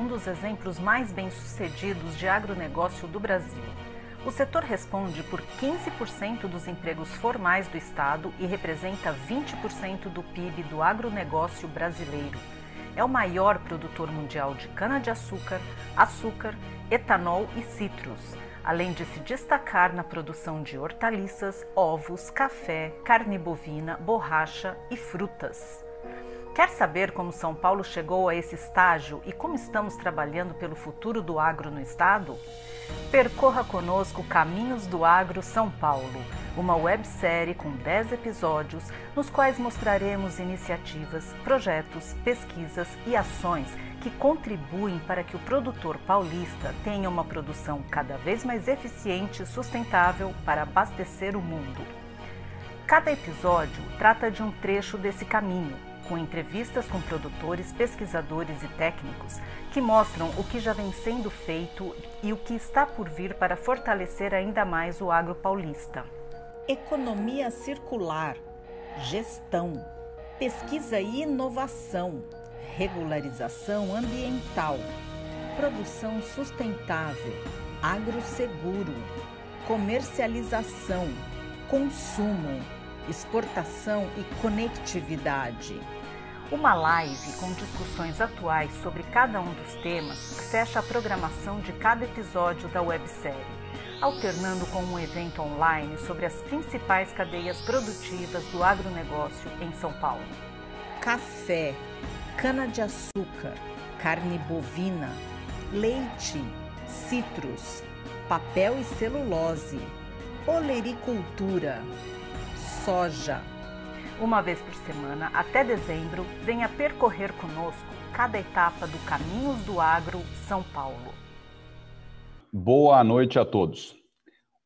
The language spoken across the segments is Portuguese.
um dos exemplos mais bem-sucedidos de agronegócio do Brasil. O setor responde por 15% dos empregos formais do estado e representa 20% do PIB do agronegócio brasileiro. É o maior produtor mundial de cana-de-açúcar, açúcar, etanol e citros, além de se destacar na produção de hortaliças, ovos, café, carne bovina, borracha e frutas. Quer saber como São Paulo chegou a esse estágio e como estamos trabalhando pelo futuro do agro no estado? Percorra conosco Caminhos do Agro São Paulo, uma websérie com 10 episódios nos quais mostraremos iniciativas, projetos, pesquisas e ações que contribuem para que o produtor paulista tenha uma produção cada vez mais eficiente e sustentável para abastecer o mundo. Cada episódio trata de um trecho desse caminho com entrevistas com produtores, pesquisadores e técnicos que mostram o que já vem sendo feito e o que está por vir para fortalecer ainda mais o agro paulista. Economia circular, gestão, pesquisa e inovação, regularização ambiental, produção sustentável, agroseguro, comercialização, consumo, exportação e conectividade. Uma live com discussões atuais sobre cada um dos temas fecha a programação de cada episódio da websérie, alternando com um evento online sobre as principais cadeias produtivas do agronegócio em São Paulo. Café, cana-de-açúcar, carne bovina, leite, citros, papel e celulose, olericultura, soja, uma vez por semana, até dezembro, venha percorrer conosco cada etapa do Caminhos do Agro São Paulo. Boa noite a todos.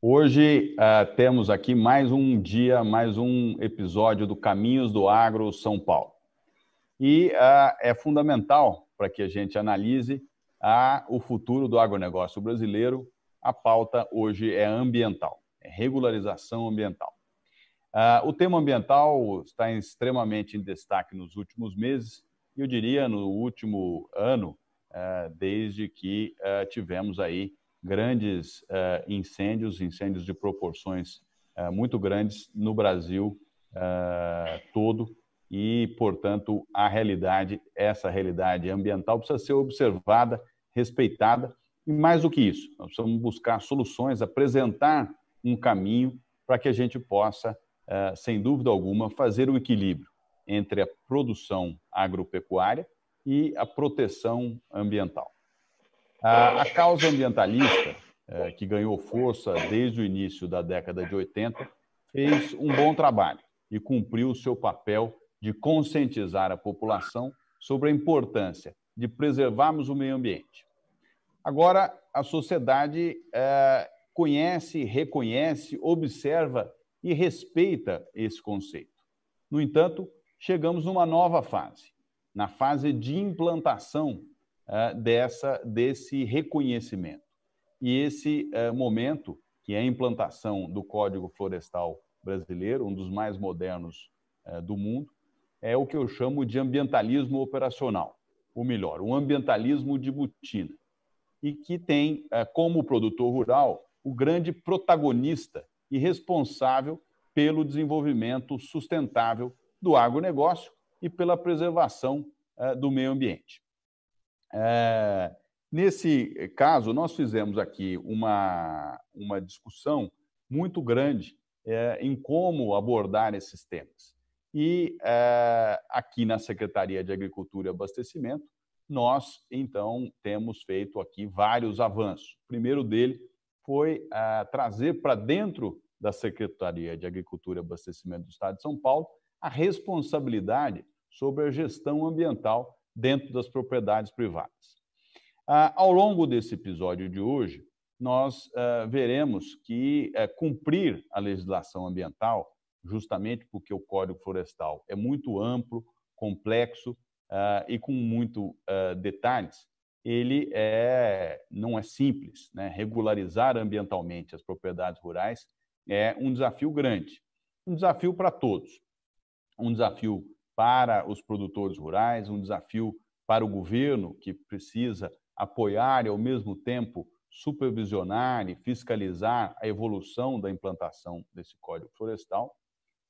Hoje uh, temos aqui mais um dia, mais um episódio do Caminhos do Agro São Paulo. E uh, é fundamental para que a gente analise ah, o futuro do agronegócio brasileiro. A pauta hoje é ambiental, é regularização ambiental. Uh, o tema ambiental está extremamente em destaque nos últimos meses, e eu diria no último ano, uh, desde que uh, tivemos aí grandes incêndios, incêndios de proporções muito grandes no Brasil todo, e, portanto, a realidade, essa realidade ambiental precisa ser observada, respeitada, e mais do que isso, nós precisamos buscar soluções, apresentar um caminho para que a gente possa ah, sem dúvida alguma, fazer o equilíbrio entre a produção agropecuária e a proteção ambiental. A, causa ambientalista, eh, que ganhou força desde o início da década de 80, fez um bom trabalho e cumpriu o seu papel de conscientizar a população sobre a importância de preservarmos o meio ambiente. Agora, a sociedade eh, conhece, reconhece, observa e respeita esse conceito. No entanto, chegamos numa nova fase, na fase de implantação uh, dessa, desse reconhecimento. E esse uh, momento, que é a implantação do Código Florestal Brasileiro, um dos mais modernos uh, do mundo, é o que eu chamo de ambientalismo operacional, ou melhor, um ambientalismo de botina, e que tem como produtor rural o grande protagonista e responsável pelo desenvolvimento sustentável do agronegócio e pela preservação eh, do meio ambiente. Eh, nesse caso, nós fizemos aqui uma, uma discussão muito grande eh, em como abordar esses temas. E aqui na Secretaria de Agricultura e Abastecimento, nós, então, temos feito aqui vários avanços. O primeiro dele foi trazer para dentro da Secretaria de Agricultura e Abastecimento do Estado de São Paulo a responsabilidade sobre a gestão ambiental dentro das propriedades privadas. Ah, ao longo desse episódio de hoje, nós ah, veremos que ah, cumprir a legislação ambiental, justamente porque o Código Florestal é muito amplo, complexo ah, e com muito ah, detalhes, ele é, não é simples. Né? Regularizar ambientalmente as propriedades rurais é um desafio grande, um desafio para todos, um desafio para os produtores rurais, um desafio para o governo, que precisa apoiar e, ao mesmo tempo, supervisionar e fiscalizar a evolução da implantação desse Código Florestal.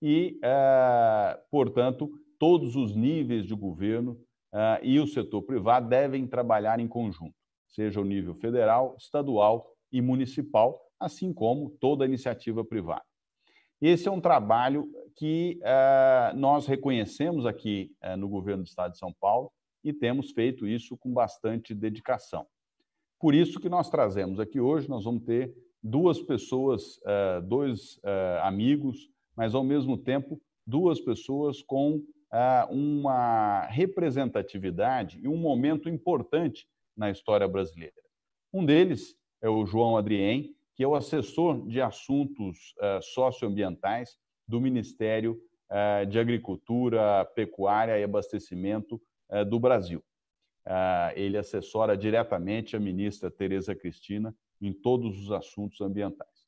E, eh, portanto, todos os níveis de governo eh, e o setor privado devem trabalhar em conjunto, seja o nível federal, estadual e municipal, assim como toda iniciativa privada. Esse é um trabalho que uh, nós reconhecemos aqui uh, no governo do Estado de São Paulo e temos feito isso com bastante dedicação. Por isso que nós trazemos aqui hoje, nós vamos ter duas pessoas, uh, dois amigos, mas ao mesmo tempo duas pessoas com uma representatividade e um momento importante na história brasileira. Um deles é o João Adrien, que é o assessor de assuntos uh, socioambientais do Ministério uh, de Agricultura, Pecuária e Abastecimento uh, do Brasil. ele assessora diretamente a ministra Tereza Cristina em todos os assuntos ambientais.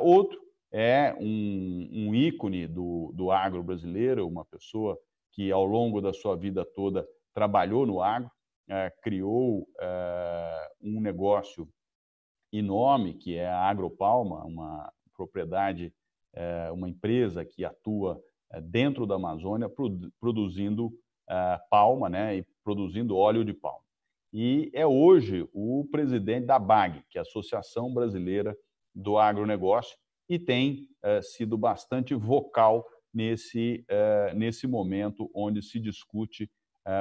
outro é um, um ícone do, do agro brasileiro, uma pessoa que ao longo da sua vida toda trabalhou no agro, criou um negócio Inome, que é a Agropalma, uma propriedade, é, uma empresa que atua é, dentro da Amazônia produzindo é, palma né, e produzindo óleo de palma. E é hoje o presidente da BAG, que é a Associação Brasileira do Agronegócio, e tem sido bastante vocal nesse, nesse momento onde se discute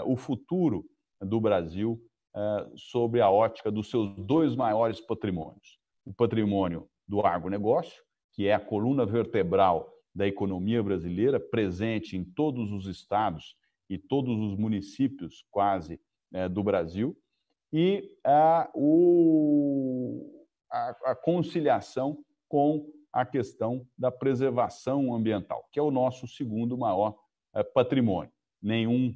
o futuro do Brasil eh, sobre a ótica dos seus dois maiores patrimônios. O patrimônio do agronegócio, que é a coluna vertebral da economia brasileira, presente em todos os estados e todos os municípios quase eh, do Brasil, e a, o, a, a conciliação com a questão da preservação ambiental, que é o nosso segundo maior eh, patrimônio. Nenhum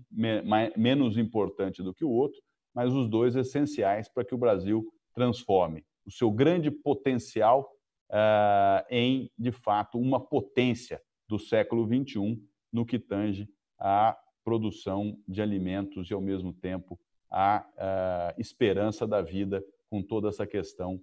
menos importante do que o outro, mas os dois essenciais para que o Brasil transforme o seu grande potencial uh, em, de fato, uma potência do século XXI no que tange à produção de alimentos e, ao mesmo tempo, à, eh, esperança da vida com toda essa questão uh,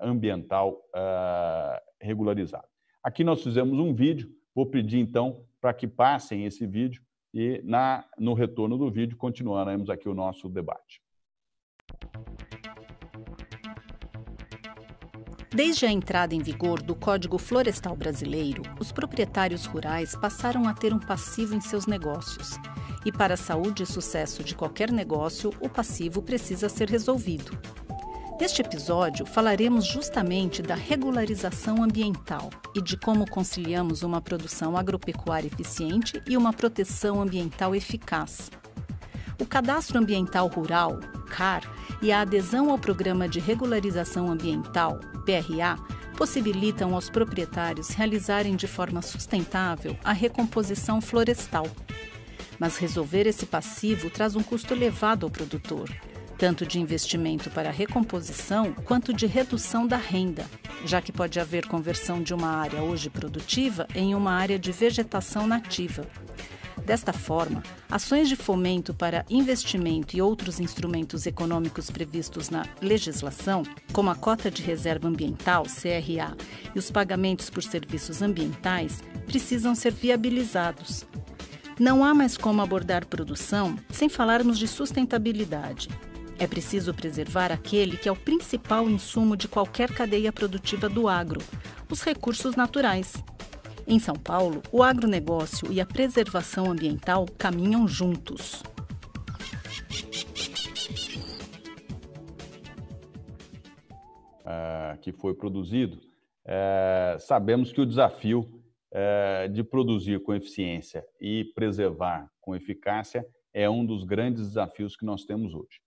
ambiental uh, regularizada. Aqui nós fizemos um vídeo, vou pedir então para que passem esse vídeo e na, no retorno do vídeo continuaremos aqui o nosso debate. Desde a entrada em vigor do Código Florestal Brasileiro, os proprietários rurais passaram a ter um passivo em seus negócios. E para a saúde e sucesso de qualquer negócio, o passivo precisa ser resolvido. Neste episódio, falaremos justamente da regularização ambiental e de como conciliamos uma produção agropecuária eficiente e uma proteção ambiental eficaz. O Cadastro Ambiental Rural, CAR e a adesão ao Programa de Regularização Ambiental, PRA, possibilitam aos proprietários realizarem de forma sustentável a recomposição florestal. Mas resolver esse passivo traz um custo elevado ao produtor, tanto de investimento para a recomposição quanto de redução da renda, já que pode haver conversão de uma área hoje produtiva em uma área de vegetação nativa. Desta forma, ações de fomento para investimento e outros instrumentos econômicos previstos na legislação, como a cota de reserva ambiental, CRA, e os pagamentos por serviços ambientais, precisam ser viabilizados. Não há mais como abordar produção sem falarmos de sustentabilidade. É preciso preservar aquele que é o principal insumo de qualquer cadeia produtiva do agro, os recursos naturais. Em São Paulo, o agronegócio e a preservação ambiental caminham juntos. Uh, que foi produzido, uh, sabemos que o desafio uh, de produzir com eficiência e preservar com eficácia é um dos grandes desafios que nós temos hoje.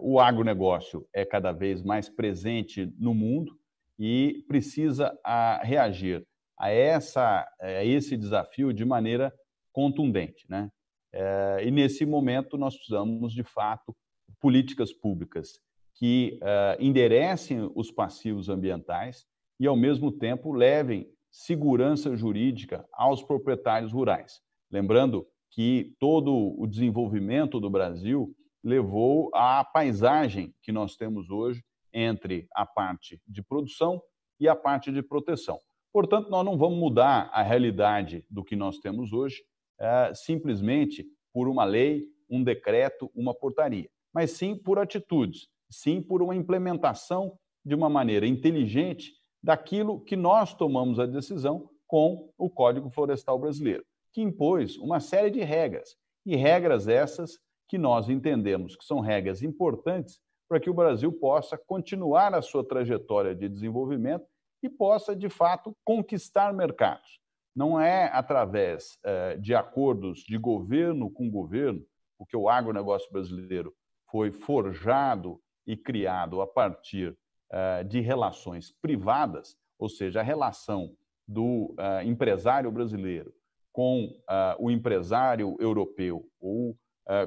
o agronegócio é cada vez mais presente no mundo e precisa reagir a, essa, a esse desafio de maneira contundente. Né? É, e nesse momento nós precisamos, de fato, políticas públicas que é, enderecem os passivos ambientais e, ao mesmo tempo, levem segurança jurídica aos proprietários rurais. Lembrando que todo o desenvolvimento do Brasil levou à paisagem que nós temos hoje entre a parte de produção e a parte de proteção. Portanto, nós não vamos mudar a realidade do que nós temos hoje é, simplesmente por uma lei, um decreto, uma portaria, mas sim por atitudes, sim por uma implementação de uma maneira inteligente daquilo que nós tomamos a decisão com o Código Florestal Brasileiro, que impôs uma série de regras, e regras essas que nós entendemos que são regras importantes para que o Brasil possa continuar a sua trajetória de desenvolvimento e possa, de fato, conquistar mercados. Não é através eh, de acordos de governo com governo, porque o agronegócio brasileiro foi forjado e criado a partir eh, de relações privadas, ou seja, a relação do eh, empresário brasileiro com o empresário europeu ou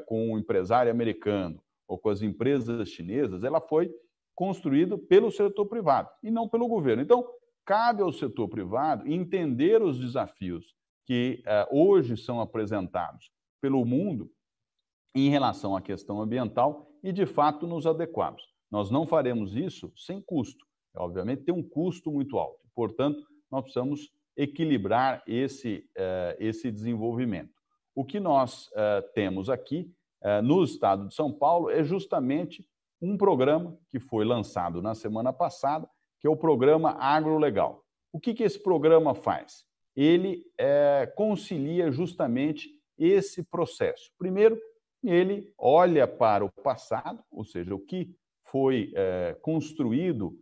com o empresário americano ou com as empresas chinesas, ela foi construído pelo setor privado e não pelo governo. Então, cabe ao setor privado entender os desafios que eh, hoje são apresentados pelo mundo em relação à questão ambiental e, de fato, nos adequarmos. Nós não faremos isso sem custo. É, obviamente, tem um custo muito alto. Portanto, nós precisamos equilibrar esse, eh, esse desenvolvimento. O que nós eh, temos aqui no estado de São Paulo é justamente um programa que foi lançado na semana passada, que é o programa Agrolegal. O que, que esse programa faz? Ele é, concilia justamente esse processo. Primeiro, ele olha para o passado, ou seja, o que foi é, construído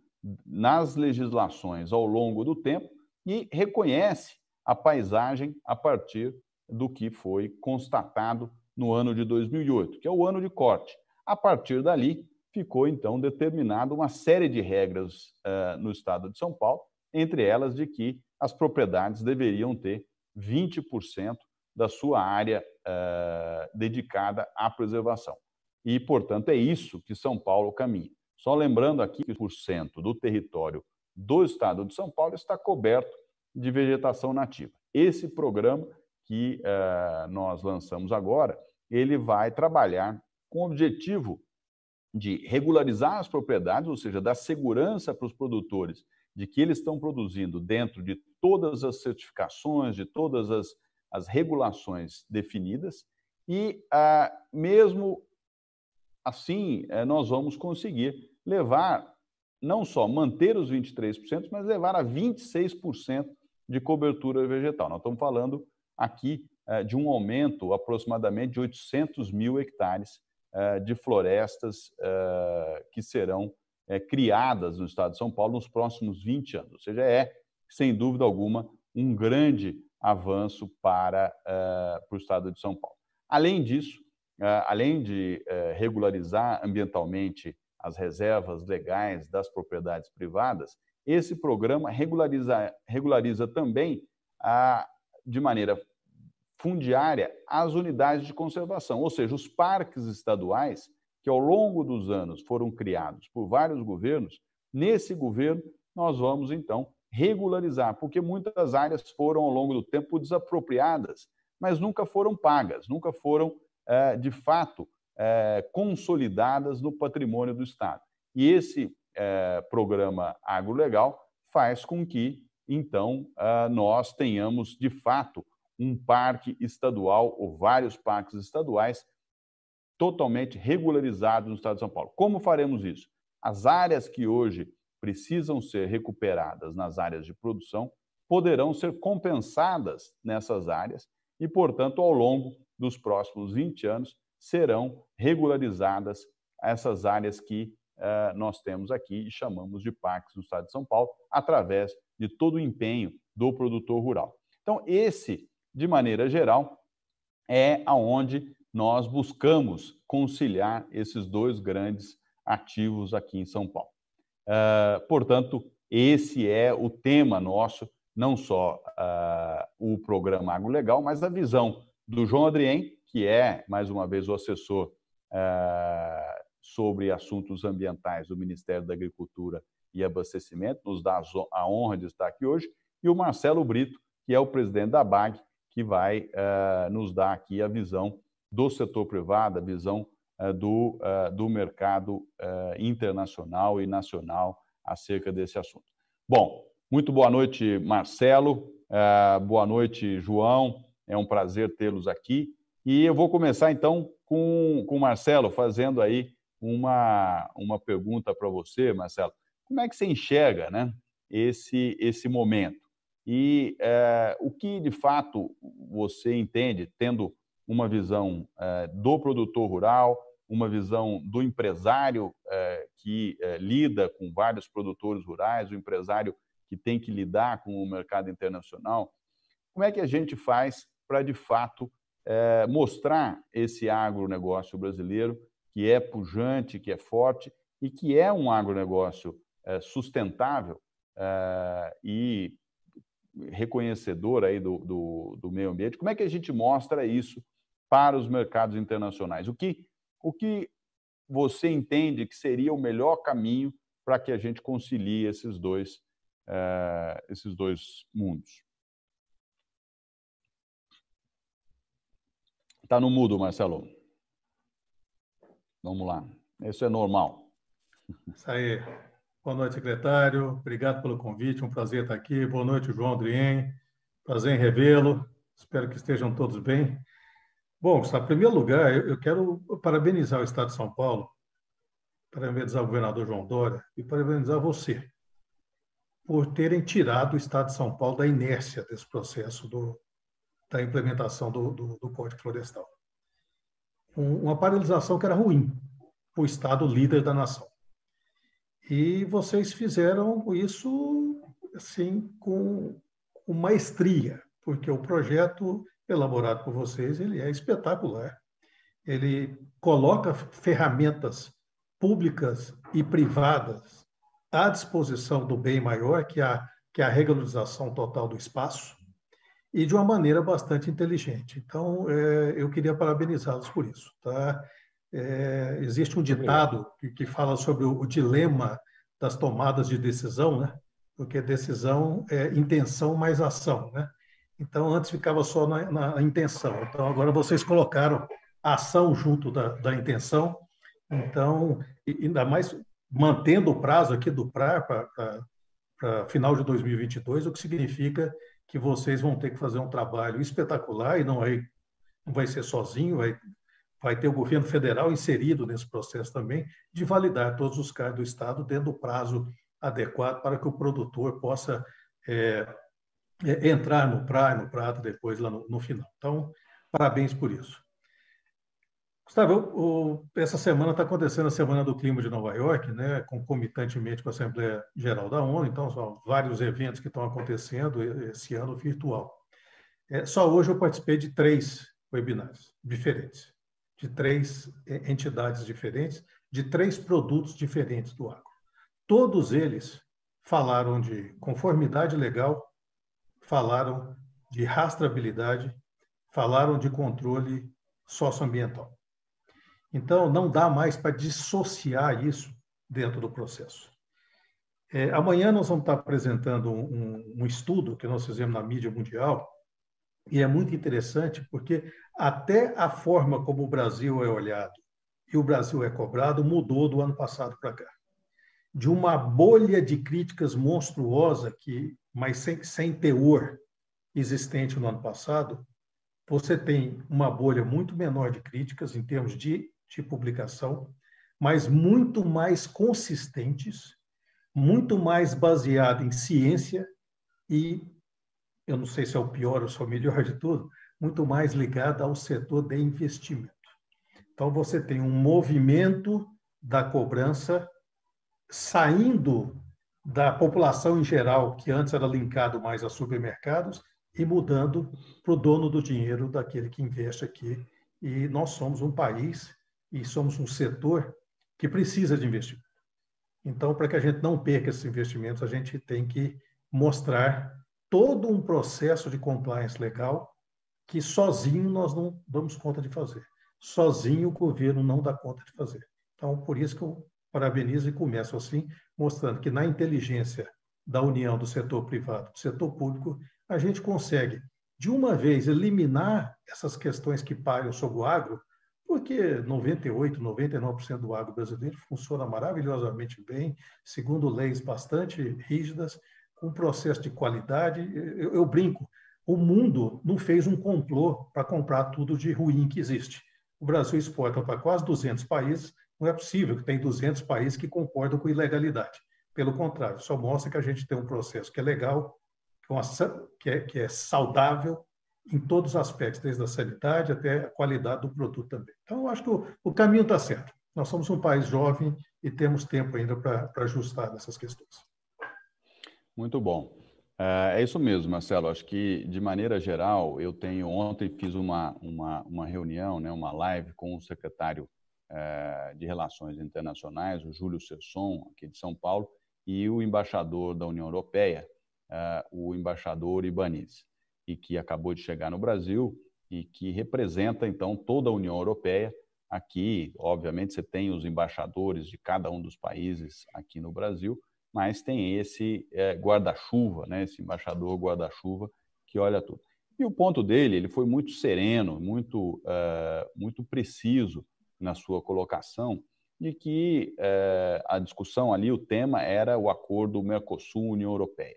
nas legislações ao longo do tempo e reconhece a paisagem a partir do que foi constatado no ano de 2008, que é o ano de corte. A partir dali, ficou então determinada uma série de regras uh, no estado de São Paulo, entre elas de que as propriedades deveriam ter 20% da sua área uh, dedicada à preservação. E, portanto, é isso que São Paulo caminha. Só lembrando aqui que por cento do território do estado de São Paulo está coberto de vegetação nativa. Esse programa que uh, nós lançamos agora, ele vai trabalhar com o objetivo de regularizar as propriedades, ou seja, dar segurança para os produtores de que eles estão produzindo dentro de todas as certificações, de todas as, as regulações definidas, e ah, mesmo assim eh, nós vamos conseguir levar, não só manter os 23%, mas levar a 26% de cobertura vegetal. Nós estamos falando aqui eh, de um aumento aproximadamente de 800 mil hectares eh, de florestas eh, que serão eh, criadas no estado de São Paulo nos próximos 20 anos. Ou seja, é, sem dúvida alguma, um grande avanço para, para o estado de São Paulo. Além disso, além de regularizar ambientalmente as reservas legais das propriedades privadas, esse programa regulariza, regulariza também, a, de maneira fundiária às unidades de conservação, ou seja, os parques estaduais que ao longo dos anos foram criados por vários governos, nesse governo nós vamos então regularizar, porque muitas áreas foram ao longo do tempo desapropriadas, mas nunca foram pagas, nunca foram eh, de fato eh, consolidadas no patrimônio do Estado. E esse eh, programa agrolegal faz com que então nós tenhamos de fato um parque estadual ou vários parques estaduais totalmente regularizados no estado de São Paulo. Como faremos isso? As áreas que hoje precisam ser recuperadas nas áreas de produção poderão ser compensadas nessas áreas e, portanto, ao longo dos próximos 20 anos, serão regularizadas essas áreas que eh, nós temos aqui e chamamos de parques no estado de São Paulo, através de todo o empenho do produtor rural. Então, esse de maneira geral, é aonde nós buscamos conciliar esses dois grandes ativos aqui em São Paulo. Uh, portanto, esse é o tema nosso, não só uh, o programa Agro Legal, mas a visão do João Adrien, que é, mais uma vez, o assessor uh, sobre assuntos ambientais do Ministério da Agricultura e Abastecimento, nos dá a honra de estar aqui hoje, e o Marcelo Brito, que é o presidente da BAG, que vai uh, nos dar aqui a visão do setor privado, a visão uh, do, uh, do mercado internacional e nacional acerca desse assunto. Bom, muito boa noite, Marcelo. boa noite, João. É um prazer tê-los aqui. E eu vou começar então com, com o Marcelo, fazendo aí uma, uma pergunta para você, Marcelo. Como é que você enxerga né, esse, esse momento? E é, o que de fato você entende, tendo uma visão é, do produtor rural, uma visão do empresário é, que lida com vários produtores rurais, o empresário que tem que lidar com o mercado internacional, como é que a gente faz para de fato mostrar esse agronegócio brasileiro que é pujante, que é forte e que é um agronegócio sustentável e reconhecedor aí do, do, do, meio ambiente, como é que a gente mostra isso para os mercados internacionais? O que, o que você entende que seria o melhor caminho para que a gente concilie esses dois, eh, esses dois mundos? Está no mudo, Marcelo. Vamos lá. Isso é normal. Isso aí. Boa noite, secretário. Obrigado pelo convite, um prazer estar aqui. Boa noite, João Adrien. Prazer em revê-lo. Espero que estejam todos bem. Bom, Gustavo, em primeiro lugar, eu quero parabenizar o Estado de São Paulo, parabenizar o governador João Dória e parabenizar você por terem tirado o Estado de São Paulo da inércia desse processo do, da implementação do, do, do Código Florestal. Um, uma paralisação que era ruim para o Estado líder da nação. E vocês fizeram isso assim com, com maestria, porque o projeto elaborado por vocês ele é espetacular. Ele coloca ferramentas públicas e privadas à disposição do bem maior, que é a, que é a regularização total do espaço, e de uma maneira bastante inteligente. Então, é, eu queria parabenizá-los por isso. Tá? É, existe um ditado que, que fala sobre o, o, dilema das tomadas de decisão, né? porque decisão é intenção mais ação. Né? Então, antes ficava só na, na intenção. Então, agora vocês colocaram a ação junto da, da intenção. Então, ainda mais mantendo o prazo aqui do PRA para final de 2022, o que significa que vocês vão ter que fazer um trabalho espetacular e não vai, não vai ser sozinho, vai vai ter o governo federal inserido nesse processo também, de validar todos os cargos do Estado dentro do prazo adequado para que o produtor possa é, é, entrar no praia, no prato, depois lá no, no, final. Então, parabéns por isso. Gustavo, essa semana está acontecendo a Semana do Clima de Nova York, né, concomitantemente com a Assembleia Geral da ONU, então são vários eventos que estão acontecendo esse ano virtual. É, só hoje eu participei de três webinários diferentes de três eh, entidades diferentes, de três produtos diferentes do agro. Todos eles falaram de conformidade legal, falaram de rastreabilidade, falaram de controle socioambiental. Então, não dá mais para dissociar isso dentro do processo. É, amanhã nós vamos estar apresentando um, um, um estudo que nós fizemos na mídia mundial, e é muito interessante porque até a forma como o Brasil é olhado e o Brasil é cobrado mudou do ano passado para cá. De uma bolha de críticas monstruosa, que, mas sem, sem teor, existente no ano passado, você tem uma bolha muito menor de críticas em termos de, de publicação, mas muito mais consistentes, muito mais baseada em ciência e, eu não sei se é o pior ou se é o melhor de tudo, muito mais ligada ao setor de investimento. Então, você tem um movimento da cobrança saindo da população em geral, que antes era linkado mais a supermercados, e mudando para o dono do dinheiro, daquele que investe aqui. E nós somos um país e somos um setor que precisa de investimento. Então, para que a gente não perca esses investimentos, a gente tem que mostrar todo um processo de compliance legal que sozinho nós não damos conta de fazer. Sozinho o governo não dá conta de fazer. Então, por isso que eu parabenizo e começo assim, mostrando que na inteligência da união do setor privado do setor público, a gente consegue, de uma vez, eliminar essas questões que paiam sobre o agro, porque 98%, 99% do agro brasileiro funciona maravilhosamente bem, segundo leis bastante rígidas, com processo de qualidade. Eu, eu brinco, o mundo não fez um complô para comprar tudo de ruim que existe. O Brasil exporta para quase 200 países, não é possível que tenha 200 países que concordam com ilegalidade. Pelo contrário, só mostra que a gente tem um processo que é legal, é que é, que é saudável em todos os aspectos, desde a sanidade até a qualidade do produto também. Então, eu acho que o, o caminho está certo. Nós somos um país jovem e temos tempo ainda para ajustar essas questões. Muito bom. É, é isso mesmo, Marcelo. Acho que, de maneira geral, eu tenho. Ontem fiz uma, uma, uma reunião, né, uma live com o secretário é, de Relações Internacionais, o Júlio Sesson, aqui de São Paulo, e o embaixador da União Europeia, é, o embaixador Ibanez, e que acabou de chegar no Brasil e que representa, então, toda a União Europeia. Aqui, obviamente, você tem os embaixadores de cada um dos países aqui no Brasil mas tem esse é, guarda-chuva, né, esse embaixador guarda-chuva que olha tudo. E o ponto dele, ele foi muito sereno, muito, uh, muito preciso na sua colocação de que uh, a discussão ali, o tema era o acordo Mercosul-União Europeia.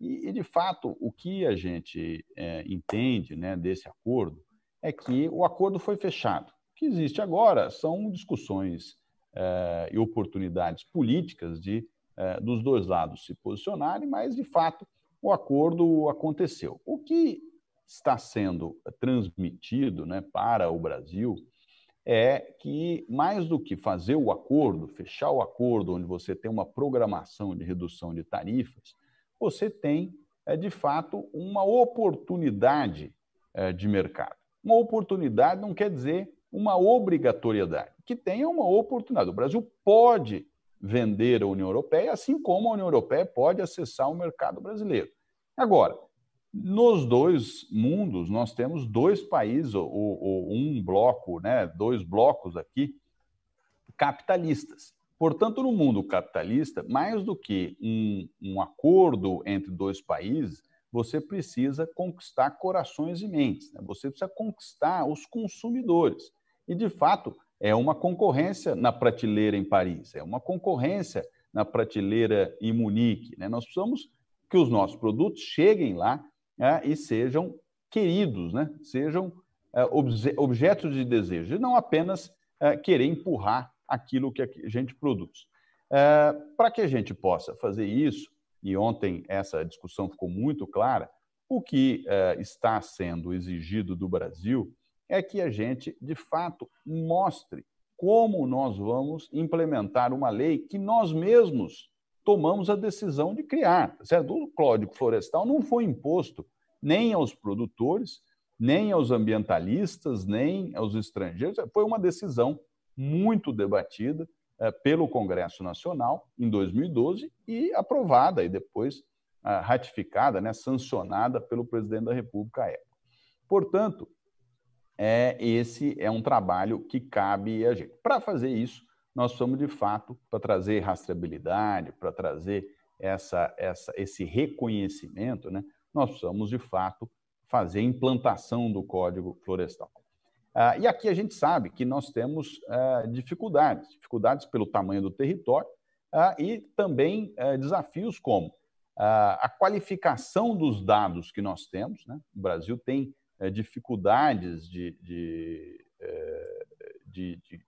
E, e, de fato, o que a gente uh, entende né, desse acordo é que o acordo foi fechado. O que existe agora são discussões e oportunidades políticas de é, dos dois lados se posicionarem, mas, de fato, o acordo aconteceu. O que está sendo transmitido né, para o Brasil é que, mais do que fazer o acordo, fechar o acordo, onde você tem uma programação de redução de tarifas, você tem, é, de fato, uma oportunidade é, de mercado. Uma oportunidade não quer dizer uma obrigatoriedade, que tenha uma oportunidade. O Brasil pode vender à União Europeia, assim como a União Europeia pode acessar o mercado brasileiro. Agora, nos dois mundos, nós temos dois países, ou, ou um bloco, né, dois blocos aqui, capitalistas. Portanto, no mundo capitalista, mais do que um, um acordo entre dois países, você precisa conquistar corações e mentes, né? você precisa conquistar os consumidores. E, de fato, é uma concorrência na prateleira em Paris, é uma concorrência na prateleira em Munique. Né? Nós precisamos que os nossos produtos cheguem lá né, e sejam queridos, né? sejam é, obje objetos de desejo, e não apenas é, querer empurrar aquilo que a gente produz. É, Para que a gente possa fazer isso, e ontem essa discussão ficou muito clara, o que é, está sendo exigido do Brasil é que a gente, de fato, mostre como nós vamos implementar uma lei que nós mesmos tomamos a decisão de criar. Tá certo? O Código Florestal não foi imposto nem aos produtores, nem aos ambientalistas, nem aos estrangeiros. É, foi uma decisão muito debatida é, pelo Congresso Nacional em 2012 e aprovada e depois ah, ratificada, né, sancionada pelo presidente da República à época. Portanto, é esse é um trabalho que cabe a gente. Para fazer isso, nós somos de fato para trazer rastreabilidade, para trazer essa, essa, esse reconhecimento, né? Nós somos de fato fazer implantação do código florestal. Ah, e aqui a gente sabe que nós temos ah, dificuldades, dificuldades pelo tamanho do território ah, e também eh, desafios como ah, a qualificação dos dados que nós temos. Né? O Brasil tem eh, dificuldades eh, de, de, de,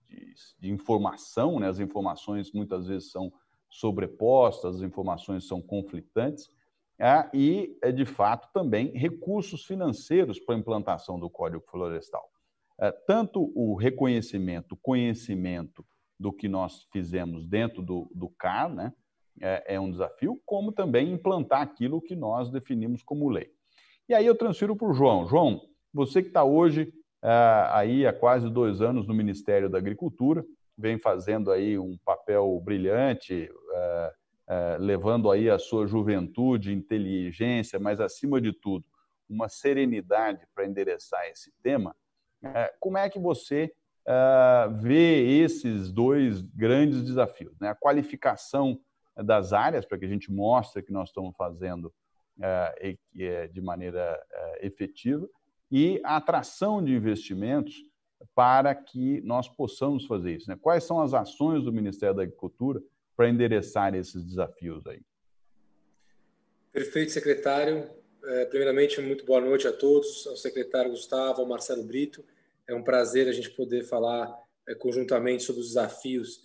de, informação, né? as informações muitas vezes são sobrepostas, as informações são conflitantes, ah, e, eh, de fato, também recursos financeiros para a implantação do Código Florestal. Tanto o reconhecimento, o conhecimento do que nós fizemos dentro do, do CAR, né? é, é um desafio, como também implantar aquilo que nós definimos como lei. E aí eu transfiro para o João. João, você que está hoje é, aí há quase dois anos no Ministério da Agricultura, vem fazendo aí um papel brilhante, é, é, levando aí a sua juventude, inteligência, mas acima de tudo, uma serenidade para endereçar esse tema. como é que você vê esses dois grandes desafios? Né? A qualificação das áreas, para que a gente mostre que nós estamos fazendo eh, é de maneira eh, efetiva e a atração de investimentos para que nós possamos fazer isso. Né? Quais são as ações do Ministério da Agricultura para endereçar esses desafios aí? Perfeito, secretário. Eh, primeiramente, muito boa noite a todos, ao secretário Gustavo, ao Marcelo Brito. É um prazer a gente poder falar conjuntamente sobre os desafios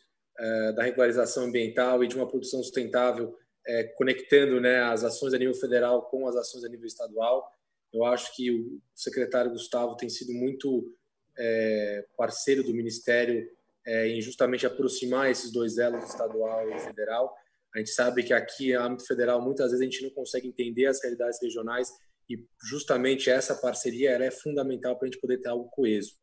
da regularização ambiental e de uma produção sustentável é, conectando né, as ações a nível federal com as ações a nível estadual. Eu acho que o secretário Gustavo tem sido muito é, parceiro do Ministério é, em justamente aproximar esses dois elos, estadual e federal. A gente sabe que aqui, no âmbito federal, muitas vezes a gente não consegue entender as realidades regionais e justamente essa parceria é fundamental para a gente poder ter algo coeso.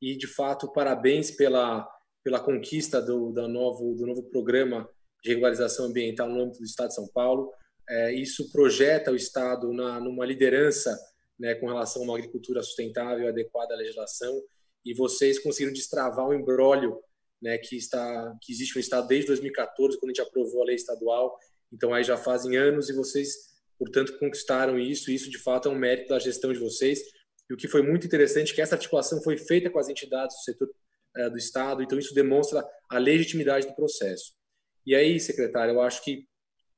E, de fato, parabéns pela, pela conquista do, da novo, do novo programa regularização ambiental no âmbito do Estado de São Paulo. É, isso projeta o Estado na, numa liderança né, com relação a uma agricultura sustentável, adequada à legislação, e vocês conseguiram destravar o embrólio né, que, está, que existe no Estado desde 2014, quando a gente aprovou a lei estadual. Então, aí já fazem anos e vocês, portanto, conquistaram isso. E isso, de fato, é um mérito da gestão de vocês. E o que foi muito interessante é que essa articulação foi feita com as entidades do setor é, do Estado, então isso demonstra a legitimidade do processo. E aí, secretário, eu acho que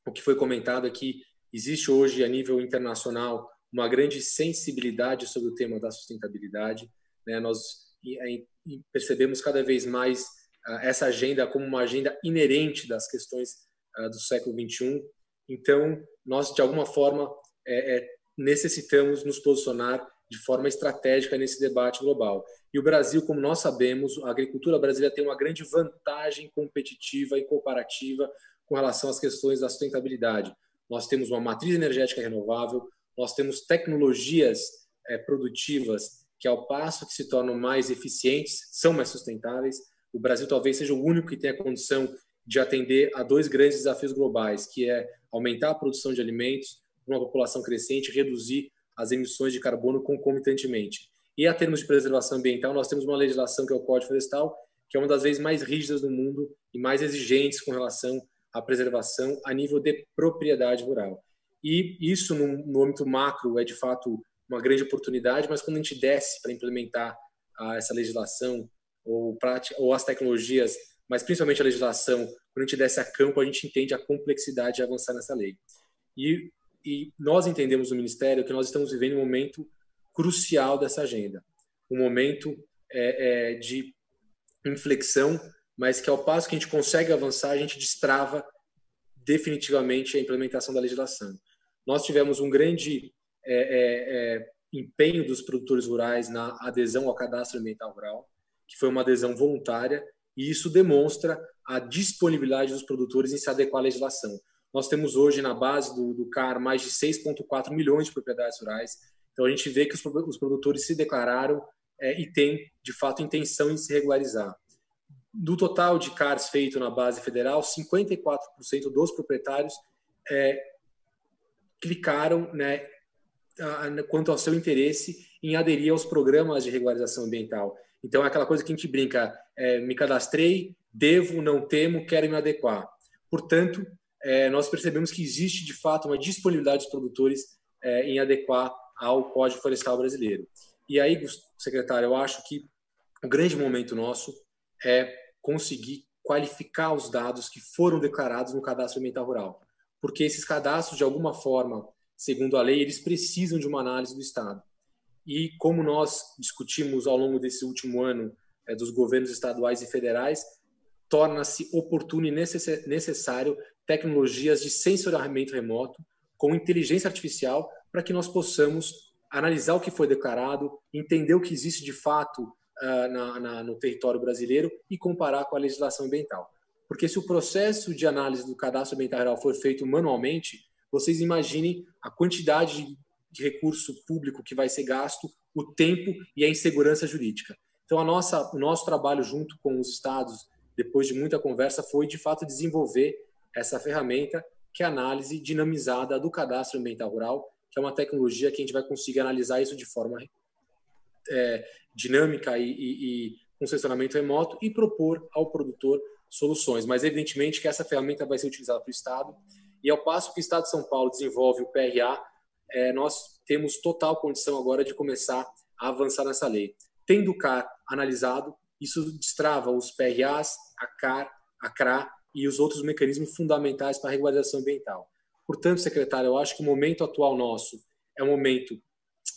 o que foi comentado é que existe hoje, a nível internacional, uma grande sensibilidade sobre o tema da sustentabilidade. Né? Nós percebemos cada vez mais ah, essa agenda como uma agenda inerente das questões ah, do século 21. Então, nós, de alguma forma, é, é, necessitamos nos posicionar de forma estratégica nesse debate global. E o Brasil, como nós sabemos, a agricultura brasileira tem uma grande vantagem competitiva e comparativa com relação às questões da sustentabilidade. Nós temos uma matriz energética renovável, nós temos tecnologias é, produtivas que, ao passo que se tornam mais eficientes, são mais sustentáveis. O Brasil talvez seja o único que tenha condição de atender a dois grandes desafios globais, que é aumentar a produção de alimentos uma população crescente, reduzir as emissões de carbono concomitantemente. E a termos de preservação ambiental, nós temos uma legislação que é o Código Florestal, que é uma das vezes mais rígidas do mundo e mais exigentes com relação à preservação a nível de propriedade rural. E isso, no, no âmbito macro, é de fato uma grande oportunidade, mas quando a gente desce para implementar ah, essa legislação ou, prática, ou as tecnologias, mas principalmente a legislação, quando a gente desce a campo, a gente entende a complexidade de avançar nessa lei. E, e nós entendemos no Ministério que nós estamos vivendo um momento crucial dessa agenda. Um momento é, é, de inflexão, mas que ao passo que a gente consegue avançar, a gente destrava definitivamente a implementação da legislação. Nós tivemos um grande é, é, é, empenho dos produtores rurais na adesão ao cadastro ambiental rural, que foi uma adesão voluntária, e isso demonstra a disponibilidade dos produtores em se adequar à legislação. Nós temos hoje na base do, do CAR mais de 6,4 milhões de propriedades rurais, então a gente vê que os produtores se declararam é, e têm, de fato, intenção em se regularizar. Do total de CARs feito na base federal, 54% dos proprietários é, clicaram né, quanto ao seu interesse em aderir aos programas de regularização ambiental. Então, é aquela coisa que a gente brinca: é, me cadastrei, devo, não temo, quero me adequar. Portanto, é, nós percebemos que existe de fato uma disponibilidade dos produtores é, em adequar ao Código Florestal Brasileiro. E aí, secretário, eu acho que o grande momento nosso é conseguir qualificar os dados que foram declarados no cadastro ambiental rural, porque esses cadastros, de alguma forma, segundo a lei, eles precisam de uma análise do Estado. E como nós discutimos ao longo desse último ano é, dos governos estaduais e federais, torna-se oportuno e necessário tecnologias de sensoramento remoto com inteligência artificial para que nós possamos analisar o que foi declarado, entender o que existe de fato uh, na, na, no território brasileiro e comparar com a legislação ambiental. Porque se o processo de análise do cadastro ambiental rural for feito manualmente, vocês imaginem a quantidade de recurso público que vai ser gasto, o tempo e a insegurança jurídica. Então, a nossa, o nosso trabalho junto com os estados, depois de muita conversa, foi de fato desenvolver essa ferramenta que é a análise dinamizada do cadastro ambiental rural que é uma tecnologia que a gente vai conseguir analisar isso de forma é, dinâmica e, e, e com sensoramento remoto e propor ao produtor soluções. Mas, evidentemente, que essa ferramenta vai ser utilizada pelo Estado. E, ao passo que o Estado de São Paulo desenvolve o PRA, é, nós temos total condição agora de começar a avançar nessa lei. Tendo o CAR analisado, isso destrava os PRAs, a CAR, a CRA e os outros mecanismos fundamentais para a regularização ambiental. Portanto, secretário, eu acho que o momento atual nosso é um momento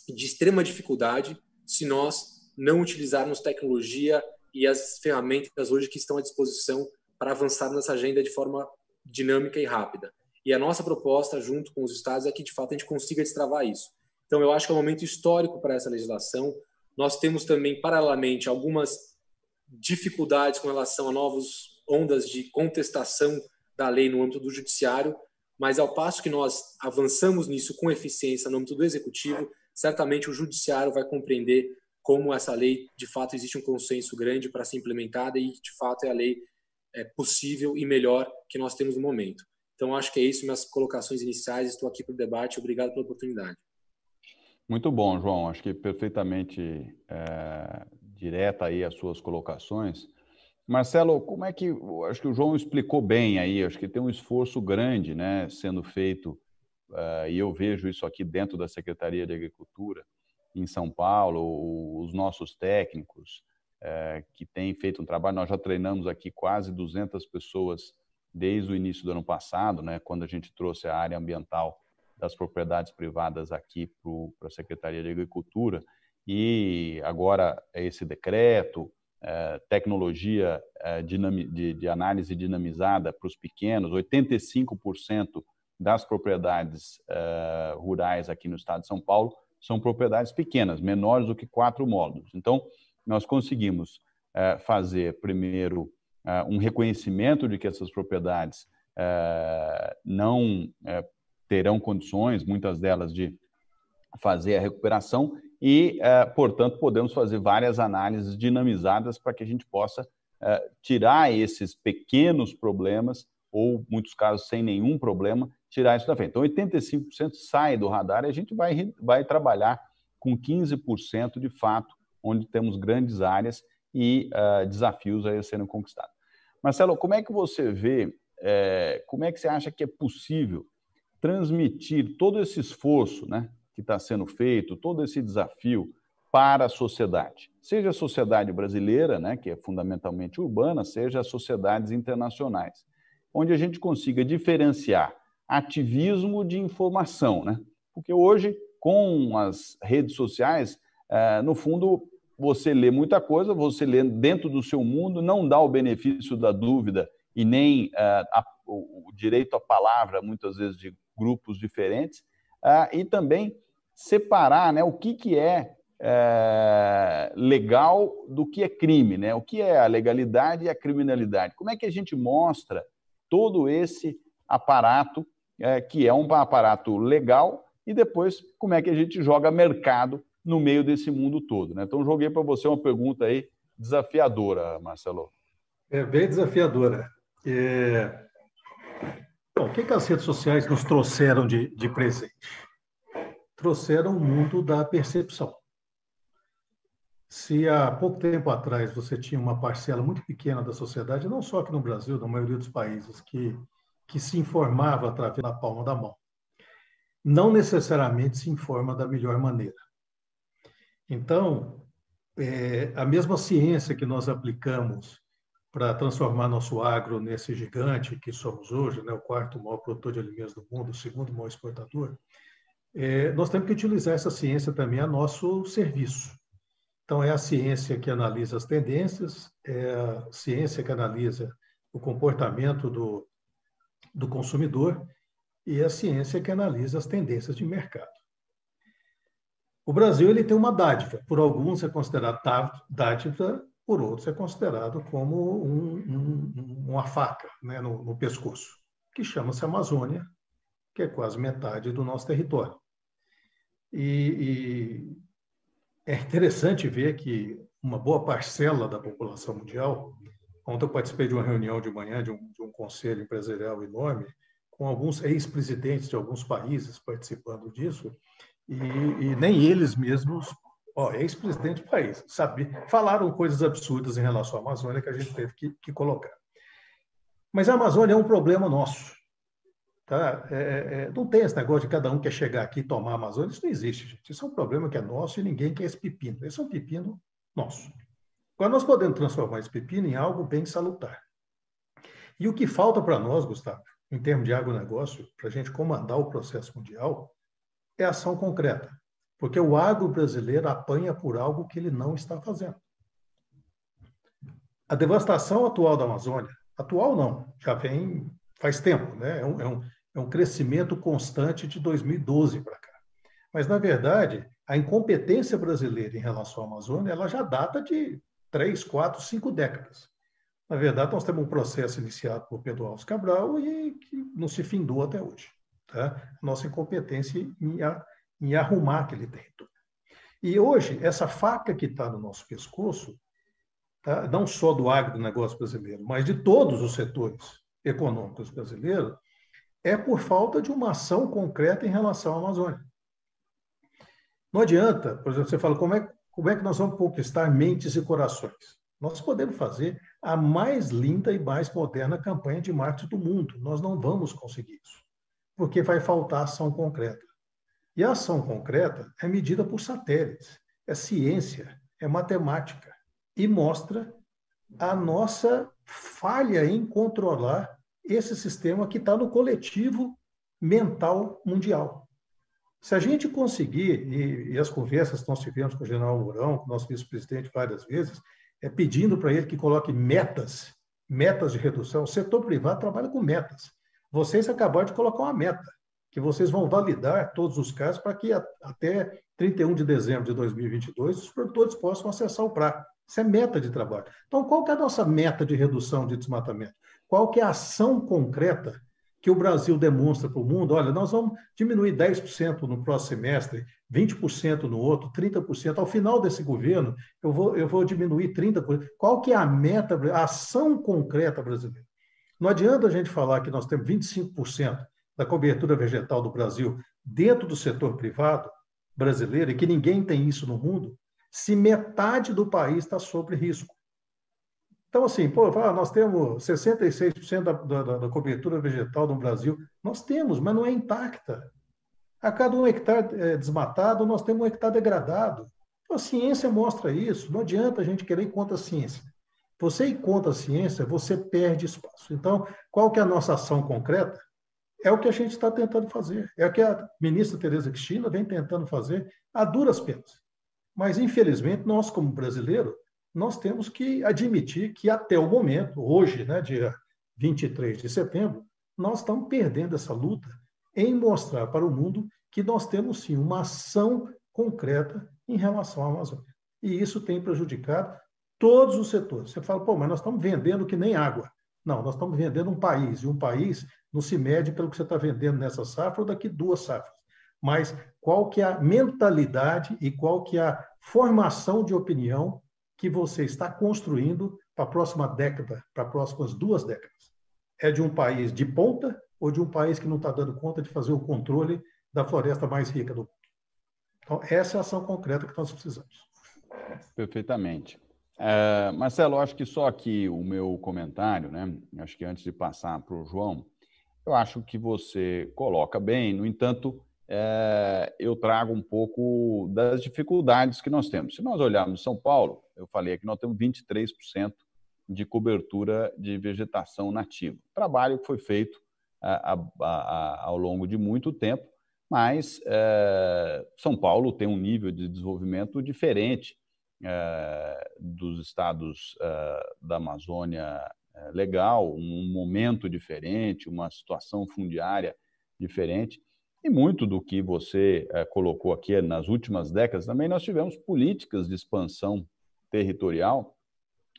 de extrema dificuldade se nós não utilizarmos tecnologia e as ferramentas hoje que estão à disposição para avançar nessa agenda de forma dinâmica e rápida. E a nossa proposta, junto com os estados, é que de fato a gente consiga destravar isso. Então, eu acho que é um momento histórico para essa legislação. Nós temos também, paralelamente, algumas dificuldades com relação a novas ondas de contestação da lei no âmbito do judiciário, mas ao passo que nós avançamos nisso com eficiência no âmbito do executivo, certamente o judiciário vai compreender como essa lei, de fato, existe um consenso grande para ser implementada e, de fato, é a lei é, possível e melhor que nós temos no momento. Então, acho que é isso, minhas colocações iniciais. Estou aqui para o debate. Obrigado pela oportunidade. Muito bom, João. Acho que perfeitamente é, direta aí as suas colocações. Marcelo, como é que. Acho que o João explicou bem aí, acho que tem um esforço grande né, sendo feito, uh, e eu vejo isso aqui dentro da Secretaria de Agricultura, em São Paulo, os nossos técnicos uh, que têm feito um trabalho. Nós já treinamos aqui quase 200 pessoas desde o início do ano passado, né, quando a gente trouxe a área ambiental das propriedades privadas aqui para a Secretaria de Agricultura, e agora esse decreto eh, tecnologia eh, de, análise dinamizada para os pequenos, 85% das propriedades eh, rurais aqui no estado de São Paulo são propriedades pequenas, menores do que quatro módulos. Então, nós conseguimos fazer, primeiro, um reconhecimento de que essas propriedades não terão condições, muitas delas, de fazer a recuperação e, eh, portanto, podemos fazer várias análises dinamizadas para que a gente possa eh, tirar esses pequenos problemas, ou muitos casos sem nenhum problema, tirar isso da frente. Então, 85% sai do radar e a gente vai, vai trabalhar com 15% de fato, onde temos grandes áreas e uh, desafios a serem conquistados. Marcelo, como é que você vê, é, como é que você acha que é possível transmitir todo esse esforço, né? que está sendo feito, todo esse desafio para a sociedade, seja a sociedade brasileira, né, que é fundamentalmente urbana, seja as sociedades internacionais, onde a gente consiga diferenciar ativismo de informação, né? Porque hoje, com as redes sociais, é, no fundo, você lê muita coisa, você lê dentro do seu mundo, não dá o benefício da dúvida e nem é, o direito à palavra, muitas vezes, de grupos diferentes, ah, e também separar né, o que, que é, é, legal do que é crime, né? o que é a legalidade e a criminalidade. Como é que a gente mostra todo esse aparato, é, que é um aparato legal, e depois como é que a gente joga mercado no meio desse mundo todo. Né? Então, joguei para você uma pergunta aí desafiadora, Marcelo. É bem desafiadora. É... Bom, o que, que as redes sociais nos trouxeram de, de presente? trouxeram o mundo da percepção. Se há pouco tempo atrás você tinha uma parcela muito pequena da sociedade, não só aqui no Brasil, na maioria dos países, que, que se informava através da palma da mão, não necessariamente se informa da melhor maneira. Então, é, a mesma ciência que nós aplicamos para transformar nosso agro nesse gigante que somos hoje, né, o quarto maior produtor de alimentos do mundo, o segundo maior exportador, é, nós temos que utilizar essa ciência também a nosso serviço. Então, é a ciência que analisa as tendências, é a ciência que analisa o comportamento do, do consumidor e a ciência que analisa as tendências de mercado. O Brasil ele tem uma dádiva, por alguns é considerado dádiva, por outros é considerado como um, um, uma faca né, no, no pescoço, que chama-se Amazônia, que é quase metade do nosso território. E, e é interessante ver que uma boa parcela da população mundial. Ontem eu participei de uma reunião de manhã de um, de um conselho empresarial enorme, com alguns ex-presidentes de alguns países participando disso, e, e nem eles mesmos, ó, ex-presidente do país, sabe, falaram coisas absurdas em relação à Amazônia que a gente teve que, que colocar. Mas a Amazônia é um problema nosso. Tá? É, é, é, não tem esse negócio de cada um quer chegar aqui e tomar a Amazônia. Isso não existe, gente. Isso é um problema que é nosso e ninguém quer esse pepino. Esse é um pepino nosso. Agora, nós podemos transformar esse pepino em algo bem salutar. E o que falta para nós, Gustavo, em termos de agronegócio, para a gente comandar o processo mundial, é ação concreta. Porque o agro brasileiro apanha por algo que ele não está fazendo. A devastação atual da Amazônia, atual não, já vem faz tempo, né? É um, é um, é um crescimento constante de 2012 para cá. Mas, na verdade, a incompetência brasileira em relação à Amazônia ela já data de três, quatro, cinco décadas. Na verdade, nós temos um processo iniciado por Pedro Alves Cabral e que não se findou até hoje. Tá? Nossa incompetência em, em arrumar aquele território. E hoje, essa faca que está no nosso pescoço, tá? não só do agronegócio brasileiro, mas de todos os setores econômicos brasileiros, é por falta de uma ação concreta em relação à Amazônia. Não adianta, por exemplo, você fala como é, como é que nós vamos conquistar mentes e corações? Nós podemos fazer a mais linda e mais moderna campanha de marketing do mundo. Nós não vamos conseguir isso, porque vai faltar ação concreta. E a ação concreta é medida por satélites, é ciência, é matemática, e mostra a nossa falha em controlar esse sistema que está no coletivo mental mundial. Se a gente conseguir, e, e as conversas que nós tivemos com o general Mourão, nosso vice-presidente, várias vezes, é pedindo para ele que coloque metas, metas de redução. O setor privado trabalha com metas. Vocês acabaram de colocar uma meta, que vocês vão validar todos os casos para que a, até 31 de dezembro de 2022 os produtores possam acessar o prazo. Isso é meta de trabalho. Então, qual é a nossa meta de redução de desmatamento? qual que é a ação concreta que o Brasil demonstra para o mundo, olha, nós vamos diminuir 10% no próximo semestre, 20% no outro, 30%. Ao final desse governo, eu vou, eu vou diminuir 30%. Qual que é a meta, a ação concreta brasileira? Não adianta a gente falar que nós temos 25% da cobertura vegetal do Brasil dentro do setor privado brasileiro e que ninguém tem isso no mundo, se metade do país está sob risco. Então, assim, pô, fala, ah, nós temos 66% da, da, da, cobertura vegetal no Brasil. Nós temos, mas não é intacta. A cada um hectare é, desmatado, nós temos um hectare degradado. Então, a ciência mostra isso. Não adianta a gente querer ir contra a ciência. Você ir contra a ciência, você perde espaço. Então, qual que é a nossa ação concreta? É o que a gente está tentando fazer. É o que a ministra Tereza Cristina vem tentando fazer a duras penas. Mas, infelizmente, nós, como brasileiro, nós temos que admitir que até o momento, hoje, né, dia 23 de setembro, nós estamos perdendo essa luta em mostrar para o mundo que nós temos sim uma ação concreta em relação à Amazônia. E isso tem prejudicado todos os setores. Você fala, pô, mas nós estamos vendendo que nem água. Não, nós estamos vendendo um país, e um país não se mede pelo que você está vendendo nessa safra ou daqui duas safras. Mas qual que é a mentalidade e qual que é a formação de opinião que você está construindo para a próxima década, para as próximas duas décadas? É de um país de ponta ou de um país que não está dando conta de fazer o controle da floresta mais rica do mundo? Então, essa é a ação concreta que nós precisamos. Perfeitamente. Uh, Marcelo, acho que só aqui o meu comentário, né? Acho que antes de passar para o João, eu acho que você coloca bem. No entanto, é, eu trago um pouco das dificuldades que nós temos. Se nós olharmos São Paulo, eu falei que nós temos 23% de cobertura de vegetação nativa. Trabalho que foi feito a, a, a, ao longo de muito tempo, mas é, São Paulo tem um nível de desenvolvimento diferente é, dos estados é, da Amazônia é, legal, um momento diferente, uma situação fundiária diferente. E muito do que você é, colocou aqui nas últimas décadas também, nós tivemos políticas de expansão territorial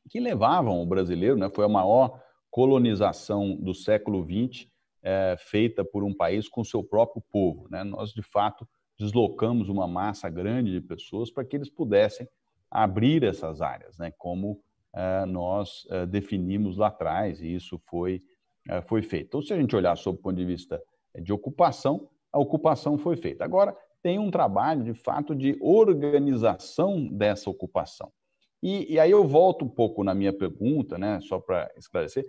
que levavam o brasileiro, né, foi a maior colonização do século XX é, eh, feita por um país com seu próprio povo. Né? Nós, de fato, deslocamos uma massa grande de pessoas para que eles pudessem abrir essas áreas, né? como é, nós definimos lá atrás, e isso foi, foi feito. Então, se a gente olhar sob o ponto de vista de ocupação, a ocupação foi feita. Agora, tem um trabalho, de fato, de organização dessa ocupação. E, e aí eu volto um pouco na minha pergunta, né, só para esclarecer,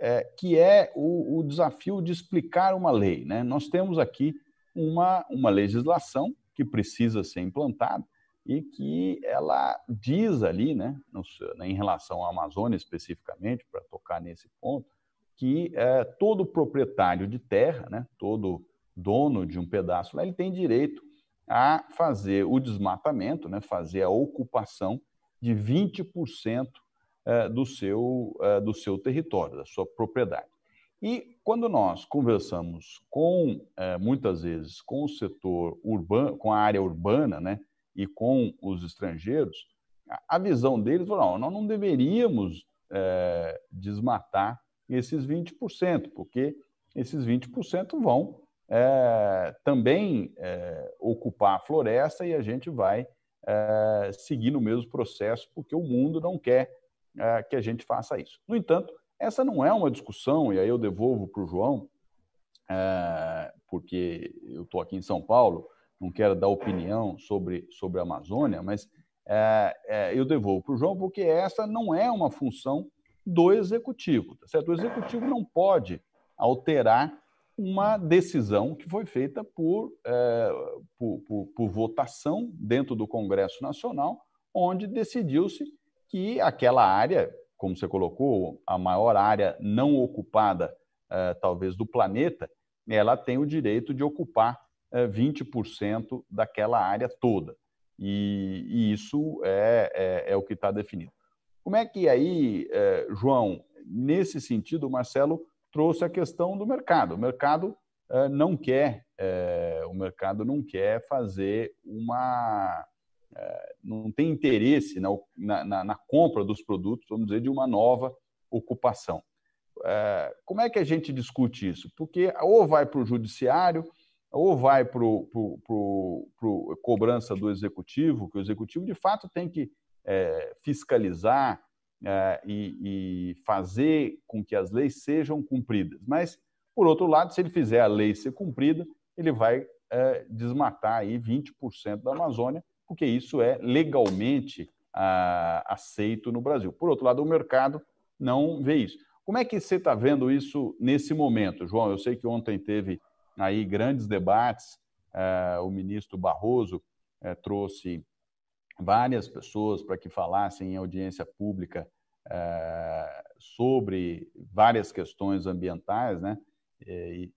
é, que é o, o, desafio de explicar uma lei. Né? Nós temos aqui uma, uma legislação que precisa ser implantada e que ela diz ali, né, no, né, em relação à Amazônia especificamente, para tocar nesse ponto, que é, todo proprietário de terra, né, todo dono de um pedaço lá, ele tem direito a fazer o desmatamento, né, fazer a ocupação de 20% eh, do seu, eh, do seu território, da sua propriedade. E quando nós conversamos com, eh, muitas vezes, com o setor urbano, com a área urbana, né, e com os estrangeiros, a visão deles é: não, nós não deveríamos é, desmatar esses 20%, porque esses 20% vão é, também é, ocupar a floresta e a gente vai é, seguir no mesmo processo, porque o mundo não quer que a gente faça isso. No entanto, essa não é uma discussão, e aí eu devolvo para o João, porque eu estou aqui em São Paulo, não quero dar opinião sobre, sobre a Amazônia, mas eu devolvo para o João, porque essa não é uma função do executivo, tá certo? O executivo não pode alterar uma decisão que foi feita por, é, por, por, por, votação dentro do Congresso Nacional, onde decidiu-se que aquela área, como você colocou, a maior área não ocupada, é, talvez, do planeta, ela tem o direito de ocupar é, 20% daquela área toda. E, e isso é, é, é, o que está definido. Como é que aí, é, João, nesse sentido, Marcelo, trouxe a questão do mercado. O mercado uh, não quer, uh, o mercado não quer fazer uma, uh, não tem interesse na, na, na, compra dos produtos, vamos dizer, de uma nova ocupação. como é que a gente discute isso? Porque ou vai para o judiciário, ou vai para a cobrança do executivo, que o executivo de fato tem que fiscalizar eh, e, e fazer com que as leis sejam cumpridas. Mas, por outro lado, se ele fizer a lei ser cumprida, ele vai eh, desmatar aí 20% da Amazônia, porque isso é legalmente ah, aceito no Brasil. Por outro lado, o mercado não vê isso. Como é que você está vendo isso nesse momento, João? Eu sei que ontem teve aí grandes debates, eh, o ministro Barroso trouxe várias pessoas para que falassem em audiência pública é, sobre várias questões ambientais, né? E,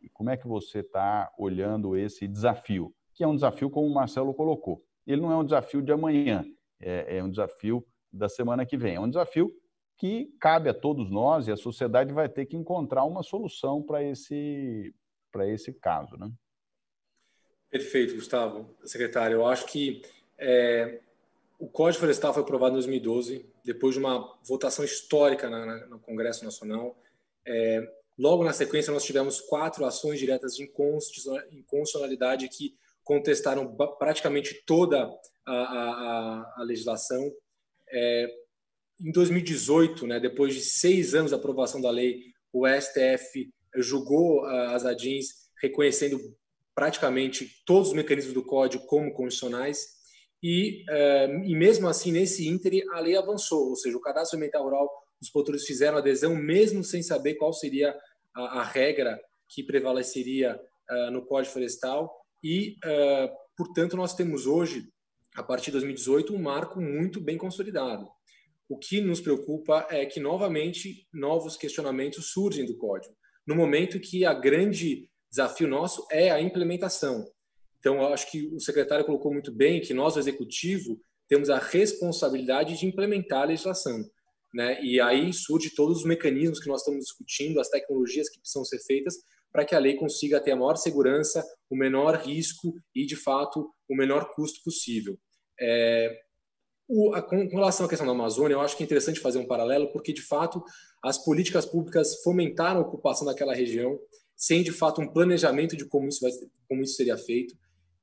e, como é que você está olhando esse desafio? Que é um desafio, como o Marcelo colocou, ele não é um desafio de amanhã, é, é um desafio da semana que vem, é um desafio que cabe a todos nós e a sociedade vai ter que encontrar uma solução para esse, esse caso. Né? Perfeito, Gustavo. Secretário, eu acho que é, o Código Florestal foi aprovado em 2012, depois de uma votação histórica na, na, no Congresso Nacional. É, logo na sequência, nós tivemos quatro ações diretas de inconstitucionalidade que contestaram praticamente toda a, a, a legislação. É, em 2018, né, depois de seis anos da aprovação da lei, o STF julgou as ADINs reconhecendo praticamente todos os mecanismos do código como condicionais. E, ehm, e mesmo assim, nesse íntere, a lei avançou, ou seja, o cadastro ambiental rural, os produtores fizeram adesão mesmo sem saber qual seria a, a regra que prevaleceria eh, no Código Florestal e, eh, portanto, nós temos hoje, a partir de 2018, um marco muito bem consolidado. O que nos preocupa é que, novamente, novos questionamentos surgem do código, no momento que a grande desafio nosso é a implementação. Então, acho que o secretário colocou muito bem que nós, o executivo, temos a responsabilidade de implementar a legislação. Né? E aí surge todos os mecanismos que nós estamos discutindo, as tecnologias que precisam ser feitas para que a lei consiga ter a maior segurança, o menor risco e, de fato, o menor custo possível. É, o, a, com relação à questão da Amazônia, eu acho que é interessante fazer um paralelo, porque, de fato, as políticas públicas fomentaram a ocupação daquela região, sem, de fato, um planejamento de como isso, vai, como isso seria feito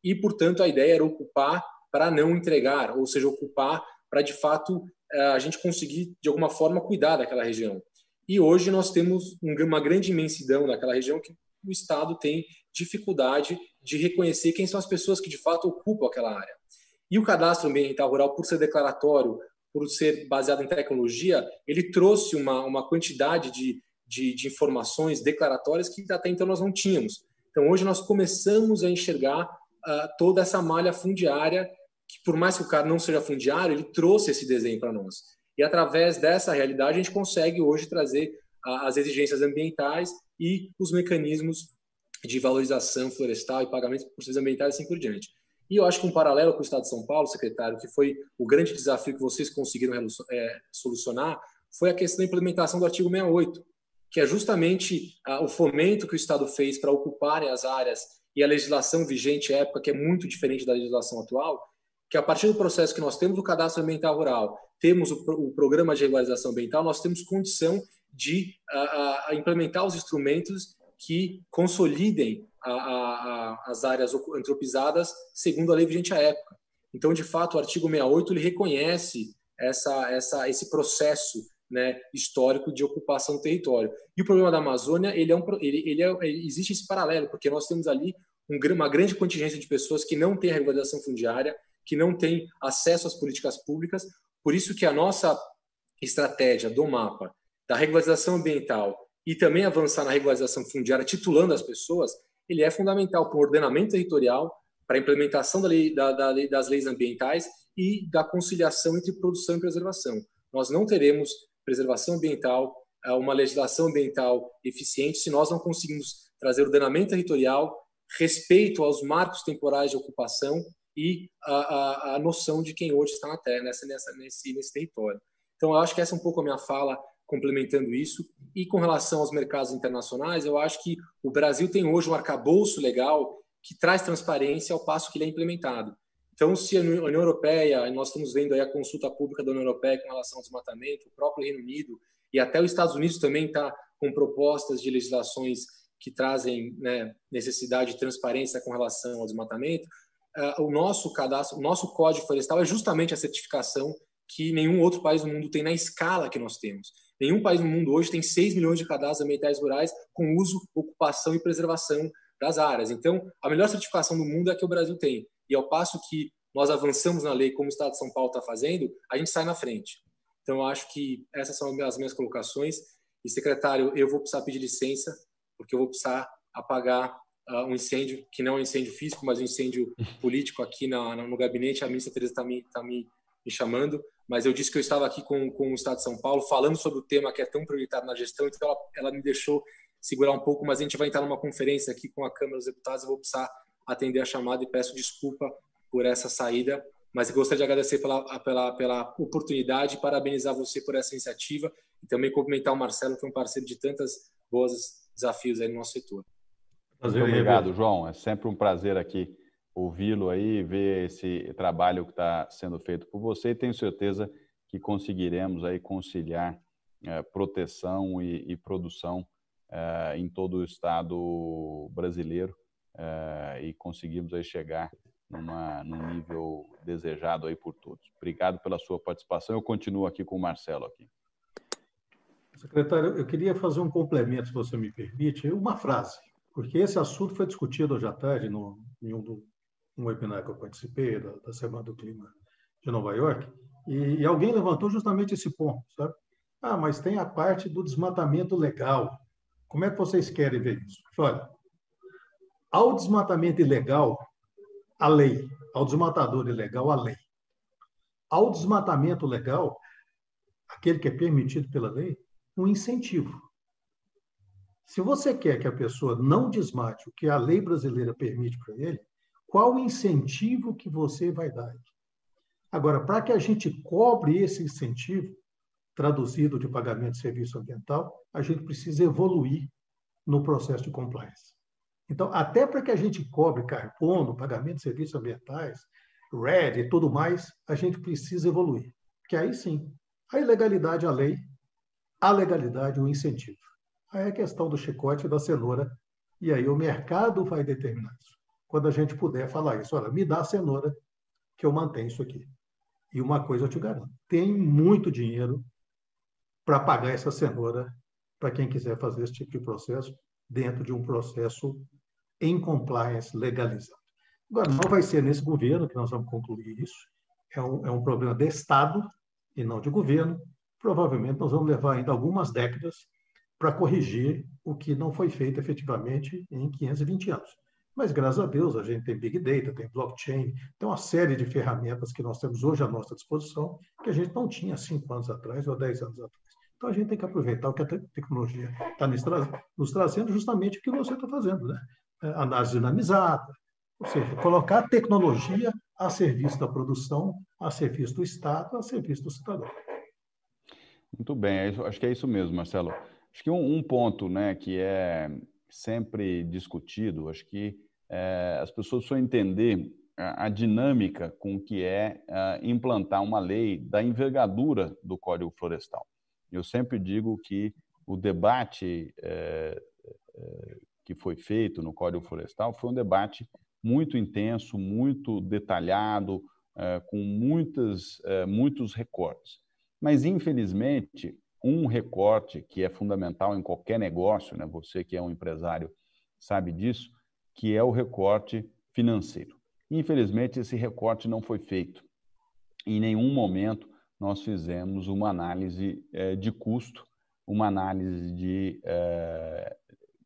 e, portanto, a ideia era ocupar para não entregar, ou seja, ocupar para de fato eh, a gente conseguir de alguma forma cuidar daquela região. E hoje nós temos uma grande imensidão daquela região que o Estado tem dificuldade de reconhecer quem são as pessoas que de fato ocupam aquela área. E o cadastro ambiental rural, por ser declaratório, por ser baseado em tecnologia, ele trouxe uma, uma quantidade de, de, de informações declaratórias que até então nós não tínhamos. Então, hoje nós começamos a enxergar uh, toda essa malha fundiária, que por mais que o cara não seja fundiário, ele trouxe esse desenho para nós. E através dessa realidade, a gente consegue hoje trazer uh, as exigências ambientais e os mecanismos de valorização florestal e pagamento por serviços ambientais assim por diante. E eu acho que um paralelo com o Estado de São Paulo, secretário, que foi o grande desafio que vocês conseguiram é, solucionar, foi a questão da implementação do artigo 68, que é justamente ah, o fomento que o Estado fez para ocuparem as áreas e a legislação vigente à época, que é muito diferente da legislação atual, que a partir do processo que nós temos o cadastro ambiental rural, temos o, o programa de regularização ambiental, nós temos condição de a, a implementar os instrumentos que consolidem a, as áreas antropizadas segundo a lei vigente à época. Então, de fato, o artigo 68 ele reconhece essa, essa, esse processo né, histórico de ocupação do território. E o problema da Amazônia, ele é um, ele, ele, é, ele existe esse paralelo, porque nós temos ali um, uma grande contingência de pessoas que não tem a regularização fundiária, que não tem acesso às políticas públicas, por isso que a nossa estratégia do mapa, da regularização ambiental e também avançar na regularização fundiária, titulando as pessoas, ele é fundamental para o ordenamento territorial, para a implementação da lei, da, da lei, das leis ambientais e da conciliação entre produção e preservação. Nós não teremos preservação ambiental, eh, uma legislação ambiental eficiente, se nós não conseguimos trazer ordenamento territorial, respeito aos marcos temporais de ocupação e a, a, a noção de quem hoje está na terra, nessa, nessa, nesse, nesse território. Então, eu acho que essa é um pouco a minha fala complementando isso. E com relação aos mercados internacionais, eu acho que o Brasil tem hoje um arcabouço legal que traz transparência ao passo que ele é implementado. Então, se a União Europeia, e nós estamos vendo aí a consulta pública da União Europeia com relação ao desmatamento, o próprio Reino Unido e até os Estados Unidos também está com propostas de legislações que trazem né, necessidade de transparência com relação ao desmatamento, uh, o nosso cadastro, o nosso código florestal é justamente a certificação que nenhum outro país do mundo tem na escala que nós temos. Nenhum país no mundo hoje tem 6 milhões de cadastros ambientais rurais com uso, ocupação e preservação das áreas. Então, a melhor certificação do mundo é a que o Brasil tem. E ao passo que nós avançamos na lei, como o Estado de São Paulo está fazendo, a gente sai na frente. Então, eu acho que essas são as minhas colocações. E, secretário, eu vou precisar pedir licença, porque eu vou precisar apagar uh, um incêndio, que não é um incêndio físico, mas um incêndio político aqui na, no gabinete. A ministra Tereza está me, tá me, me chamando mas eu disse que eu estava aqui com, com o Estado de São Paulo, falando sobre o tema que é tão prioritário na gestão, então ela, ela me deixou segurar um pouco, mas a gente vai entrar numa conferência aqui com a Câmara dos Deputados, eu vou precisar atender a chamada e peço desculpa por essa saída, mas gostaria de agradecer pela, pela, pela oportunidade, parabenizar você por essa iniciativa e também cumprimentar o Marcelo, que é um parceiro de tantas boas desafios aí no nosso setor. Prazer, Muito obrigado, João. É sempre um prazer aqui ouvi-lo aí, ver esse trabalho que está sendo feito por você e tenho certeza que conseguiremos aí conciliar é, proteção e, e produção é, em todo o estado brasileiro uh, e conseguimos aí chegar numa, num nível desejado aí por todos. Obrigado pela sua participação. Eu continuo aqui com o Marcelo aqui. Secretário, eu queria fazer um complemento, se você me permite, uma frase, porque esse assunto foi discutido hoje à tarde no, em um, do, um webinar que eu participei da, da, Semana do Clima de Nova York, e, e alguém levantou justamente esse ponto, sabe? Ah, mas tem a parte do desmatamento legal. Como é que vocês querem ver isso? Olha, ao desmatamento ilegal, a lei. Ao desmatador ilegal, a lei. Ao desmatamento legal, aquele que é permitido pela lei, um incentivo. Se você quer que a pessoa não desmate o que a lei brasileira permite para ele, qual o incentivo que você vai dar? Agora, para que a gente cobre esse incentivo, traduzido de pagamento de serviço ambiental, a gente precisa evoluir no processo de compliance. Então, até para que a gente cobre carbono, pagamento de serviços ambientais, RED e tudo mais, a gente precisa evoluir. Que aí sim, a ilegalidade a lei, a legalidade o incentivo. Aí é a questão do chicote e da cenoura, e aí o mercado vai determinar isso. Quando a gente puder falar isso, olha, me dá a cenoura que eu mantenho isso aqui. E uma coisa eu te garanto, tem muito dinheiro para pagar essa cenoura para quem quiser fazer esse tipo de processo dentro de um processo em compliance legalizado. Agora, não vai ser nesse governo que nós vamos concluir isso. É um, é um problema de Estado e não de governo. Provavelmente nós vamos levar ainda algumas décadas para corrigir o que não foi feito efetivamente em 520 anos. Mas, graças a Deus, a gente tem Big Data, tem blockchain, tem uma série de ferramentas que nós temos hoje à nossa disposição que a gente não tinha cinco anos atrás ou dez anos atrás. Então, a gente tem que aproveitar o que a tecnologia está nos, trazendo, justamente o que você está fazendo, né? análise dinamizada, ou seja, colocar a tecnologia a serviço da produção, a serviço do Estado, a serviço do cidadão. Muito bem, é acho que é isso mesmo, Marcelo. Acho que um, um ponto né, que é sempre discutido, acho que é, as pessoas precisam entender a, a, dinâmica com que é, é implantar uma lei da envergadura do Código Florestal. Eu sempre digo que o debate é, é que foi feito no Código Florestal foi um debate muito intenso, muito detalhado, eh, com muitas, eh, muitos recortes. Mas, infelizmente, um recorte que é fundamental em qualquer negócio, né? você que é um empresário sabe disso, que é o recorte financeiro. Infelizmente, esse recorte não foi feito. Em nenhum momento nós fizemos uma análise eh, de custo, uma análise de, eh,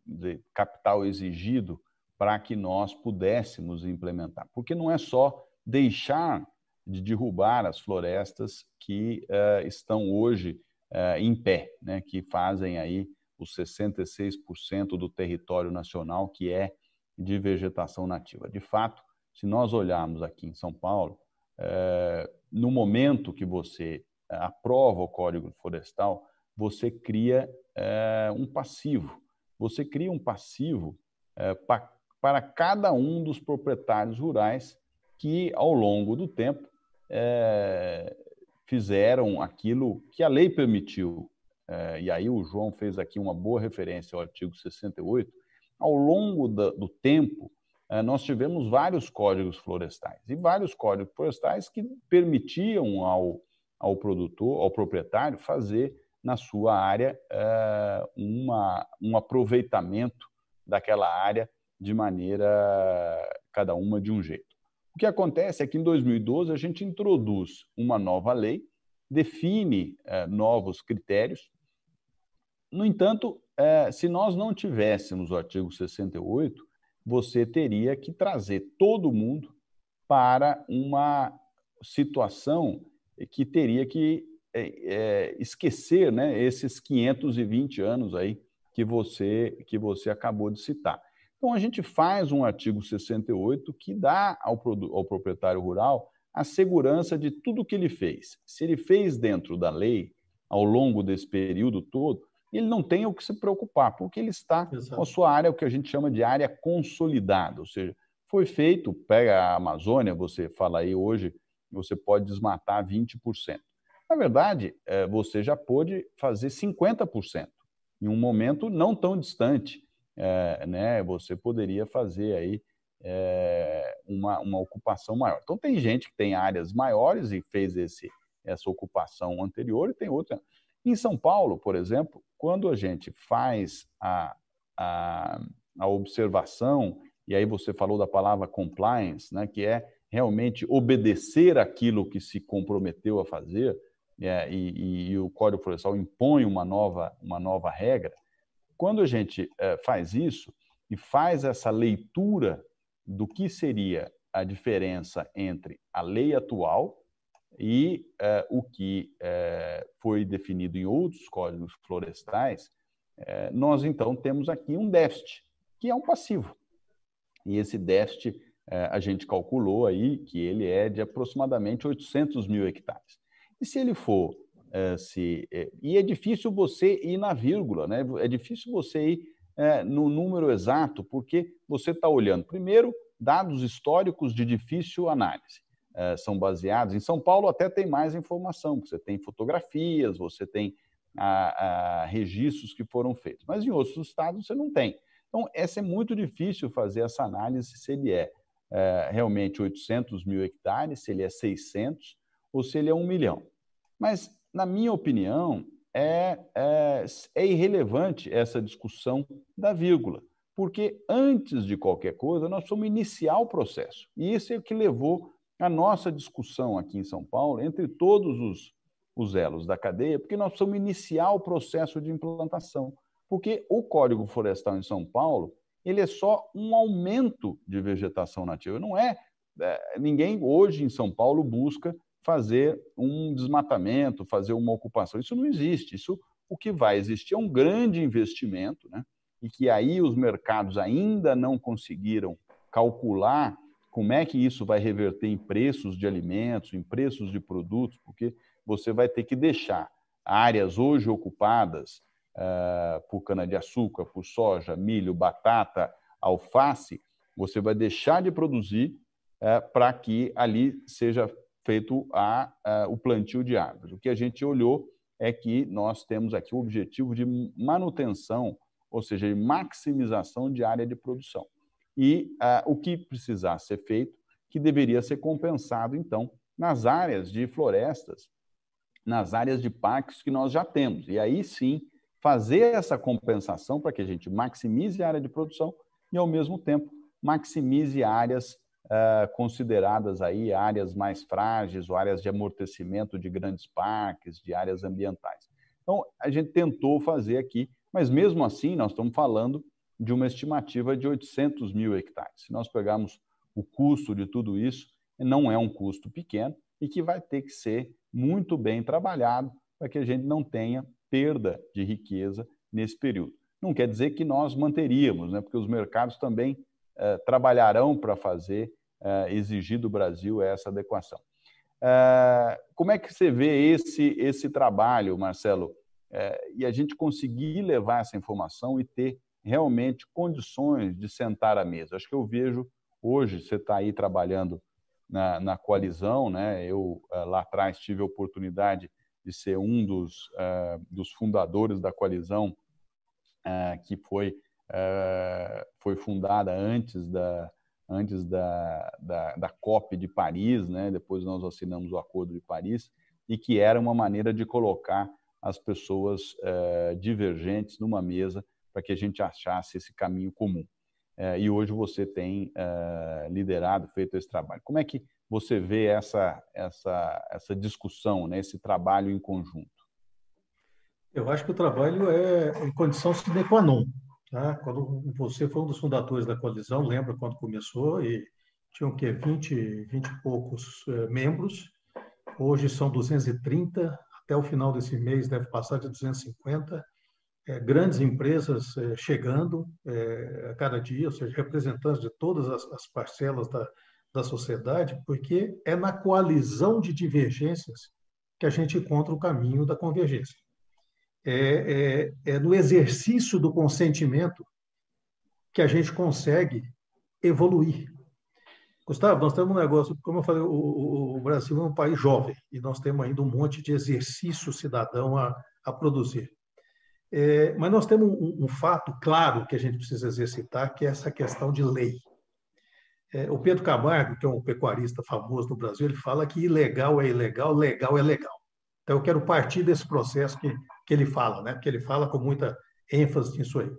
de capital exigido para que nós pudéssemos implementar. Porque não é só deixar de derrubar as florestas que uh, estão hoje uh, em pé, né, que fazem aí os 66% do território nacional que é de vegetação nativa. De fato, se nós olharmos aqui em São Paulo, uh, no momento que você aprova o Código Florestal, você cria um passivo você cria um passivo é, pa, para cada um dos proprietários rurais que, ao longo do tempo, é, fizeram aquilo que a lei permitiu. É, e aí o João fez aqui uma boa referência ao artigo 68. Ao longo da, do tempo, nós tivemos vários códigos florestais e vários códigos florestais que permitiam ao, ao produtor, ao proprietário, fazer na sua área eh, uma, um aproveitamento daquela área de maneira cada uma de um jeito. O que acontece é que em 2012 a gente introduz uma nova lei, define eh, novos critérios. No entanto, eh, se nós não tivéssemos o artigo 68, você teria que trazer todo mundo para uma situação que teria que é, é, esquecer né, esses 520 anos aí que você, que você acabou de citar. Então, a gente faz um artigo 68 que dá ao, ao proprietário rural a segurança de tudo que ele fez. Se ele fez dentro da lei, ao longo desse período todo, ele não tem o que se preocupar, porque ele está Exato. com a sua área, o que a gente chama de área consolidada, ou seja, foi feito, pega a Amazônia, você fala aí hoje, você pode desmatar 20%. Na verdade, é, você já pôde fazer 50% em um momento não tão distante. É, né? Você poderia fazer aí é, uma, uma ocupação maior. Então, tem gente que tem áreas maiores e fez esse, essa ocupação anterior e tem outra. Em São Paulo, por exemplo, quando a gente faz a, a, a observação, e aí você falou da palavra compliance, né, que é realmente obedecer aquilo que se comprometeu a fazer, é, e, e, o Código Florestal impõe uma nova, uma nova regra, quando a gente é, faz isso e faz essa leitura do que seria a diferença entre a lei atual e é, o que eh, foi definido em outros códigos florestais, nós então temos aqui um déficit, que é um passivo. E esse déficit a gente calculou aí que ele é de aproximadamente 800 mil hectares. E se ele for é, se, é, e é difícil você ir na vírgula, né? É difícil você ir é, no número exato, porque você está olhando, primeiro, dados históricos de difícil análise. É, são baseados. Em São Paulo até tem mais informação, você tem fotografias, você tem a, a, registros que foram feitos, mas em outros estados você não tem. Então, essa é muito difícil fazer essa análise se ele é, é realmente 800 mil hectares, se ele é 600 ou se ele é 1 milhão. Mas, na minha opinião, é, é, é irrelevante essa discussão da vírgula, porque antes de qualquer coisa, nós somos iniciar o processo. E isso é o que levou a nossa discussão aqui em São Paulo, entre todos os, os elos da cadeia, porque nós somos iniciar o processo de implantação. Porque o Código Florestal em São Paulo, ele é só um aumento de vegetação nativa, não é, é ninguém hoje em São Paulo busca fazer um desmatamento, fazer uma ocupação. Isso não existe. Isso o que vai existir é um grande investimento, né? E que aí os mercados ainda não conseguiram calcular como é que isso vai reverter em preços de alimentos, em preços de produtos, porque você vai ter que deixar áreas hoje ocupadas uh, por cana-de-açúcar, por soja, milho, batata, alface, você vai deixar de produzir uh, para que ali seja feito a, a, o plantio de árvores. O que a gente olhou é que nós temos aqui o objetivo de manutenção, ou seja, de maximização de área de produção. E a, o que precisar ser feito, que deveria ser compensado, então, nas áreas de florestas, nas áreas de parques que nós já temos. E aí sim, fazer essa compensação para que a gente maximize a área de produção e, ao mesmo tempo, maximize áreas uh, consideradas aí áreas mais frágeis ou áreas de amortecimento de grandes parques, de áreas ambientais. Então, a gente tentou fazer aqui, mas mesmo assim, nós estamos falando de uma estimativa de 800 mil hectares. Se nós pegarmos o custo de tudo isso, não é um custo pequeno e que vai ter que ser muito bem trabalhado para que a gente não tenha perda de riqueza nesse período. Não quer dizer que nós manteríamos, né? porque os mercados também eh, trabalharão para fazer eh, exigir do Brasil essa adequação. Eh, como é que você vê esse, esse trabalho, Marcelo? E a gente conseguir levar essa informação e ter realmente condições de sentar à mesa. Acho que eu vejo hoje, você está aí trabalhando na, na coalizão, né? eu lá atrás tive a oportunidade de ser um dos, dos fundadores da coalizão, que foi eh, foi fundada antes da antes da, da, da, COP de Paris, né? depois nós assinamos o Acordo de Paris, e que era uma maneira de colocar as pessoas uh, divergentes numa mesa para que a gente achasse esse caminho comum. Uh, e hoje você tem liderado, feito esse trabalho. Como é que você vê essa, essa, essa discussão, né? esse trabalho em conjunto? Eu acho que o trabalho é condição sine qua non. Tá? Quando você foi um dos fundadores da coalizão, lembra quando começou e tinham o quê? 20, 20 e poucos eh, membros. Hoje são 230, até o final desse mês deve passar de 250. É, grandes empresas eh, chegando eh, a cada dia, ou seja, representantes de todas as, as parcelas da, da sociedade, porque é na coalizão de divergências que a gente encontra o caminho da convergência é, é, é no exercício do consentimento que a gente consegue evoluir. Gustavo, nós temos um negócio, como eu falei, o, o, Brasil é um país jovem e nós temos ainda um monte de exercício cidadão a, a produzir. É, mas nós temos um, um, fato claro que a gente precisa exercitar, que é essa questão de lei. É, o Pedro Camargo, que é um pecuarista famoso no Brasil, ele fala que ilegal é ilegal, legal é legal. Então, eu quero partir desse processo que, que ele fala, né? porque ele fala com muita ênfase nisso aí.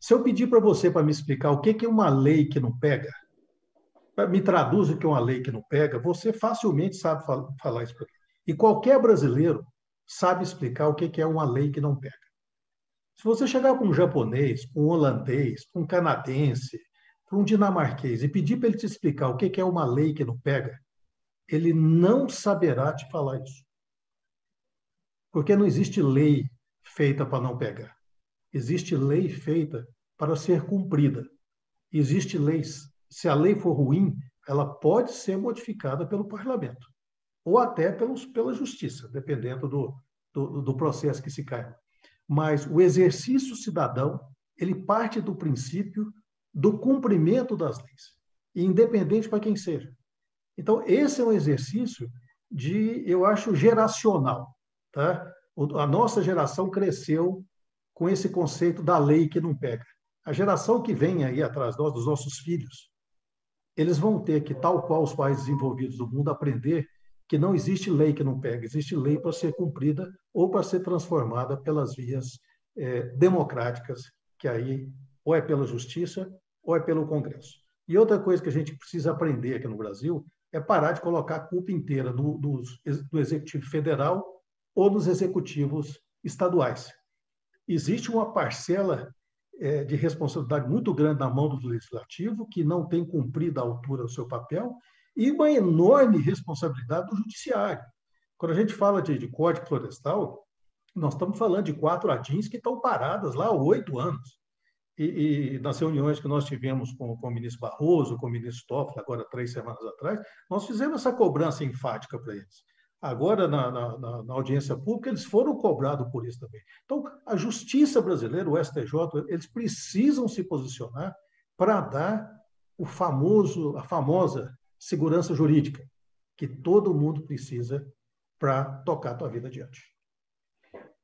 Se eu pedir para você para me explicar o que, que é uma lei que não pega, me traduz o que é uma lei que não pega, você facilmente sabe falar isso para E qualquer brasileiro sabe explicar o que é uma lei que não pega. Se você chegar com um japonês, com um holandês, com um canadense, com um dinamarquês e pedir para ele te explicar o que é uma lei que não pega, ele não saberá te falar isso. Porque não existe lei feita para não pegar. Existe lei feita para ser cumprida. Existe leis. Se a lei for ruim, ela pode ser modificada pelo parlamento ou até pelos, pela justiça, dependendo do, do, do processo que se caia. Mas o exercício cidadão, ele parte do princípio do cumprimento das leis, independente para quem seja. Então, esse é um exercício de, eu acho, geracional. Tá? A nossa geração cresceu com esse conceito da lei que não pega. A geração que vem aí atrás de nós, dos nossos filhos, eles vão ter que, tal qual os países desenvolvidos do mundo, aprender que não existe lei que não pega, existe lei para ser cumprida ou para ser transformada pelas vias é, democráticas, que aí ou é pela justiça ou é pelo Congresso. E outra coisa que a gente precisa aprender aqui no Brasil é parar de colocar a culpa inteira do, do, do Executivo Federal ou dos executivos estaduais. Existe uma parcela é, de responsabilidade muito grande na mão do legislativo, que não tem cumprido à altura o seu papel, e uma enorme responsabilidade do judiciário. Quando a gente fala de, de código florestal, nós estamos falando de quatro adins que estão paradas lá há oito anos. E, e, nas reuniões que nós tivemos com, com, o ministro Barroso, com o ministro Toffoli, agora três semanas atrás, nós fizemos essa cobrança enfática para eles agora na, na, na, audiência pública, eles foram cobrados por isso também. Então, a justiça brasileira, o STJ, eles precisam se posicionar para dar o famoso, a famosa segurança jurídica que todo mundo precisa para tocar a tua vida adiante.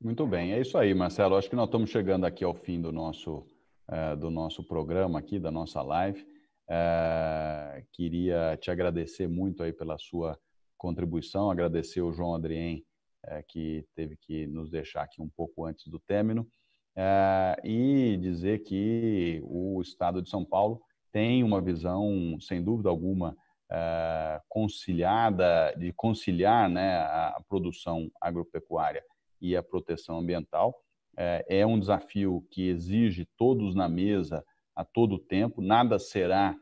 Muito bem, é isso aí, Marcelo. Acho que nós estamos chegando aqui ao fim do nosso, uh, do nosso programa aqui, da nossa live. Uh, queria te agradecer muito aí pela sua contribuição, agradecer o João Adrien, é, que teve que nos deixar aqui um pouco antes do término, é, e dizer que o Estado de São Paulo tem uma visão, sem dúvida alguma, é, conciliada, de conciliar né, a produção agropecuária e a proteção ambiental. É um desafio que exige todos na mesa a todo tempo, nada será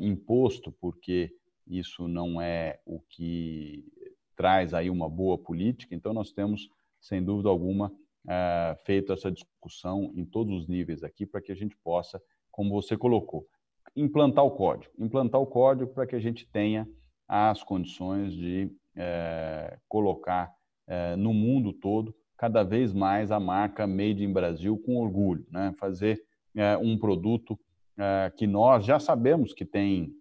imposto, porque isso não é o que traz aí uma boa política. Então, nós temos, sem dúvida alguma, é, feito essa discussão em todos os níveis aqui para que a gente possa, como você colocou, implantar o código. Implantar o código para que a gente tenha as condições de é, colocar é, no mundo todo cada vez mais a marca Made in Brasil com orgulho, né? fazer um produto que nós já sabemos que tem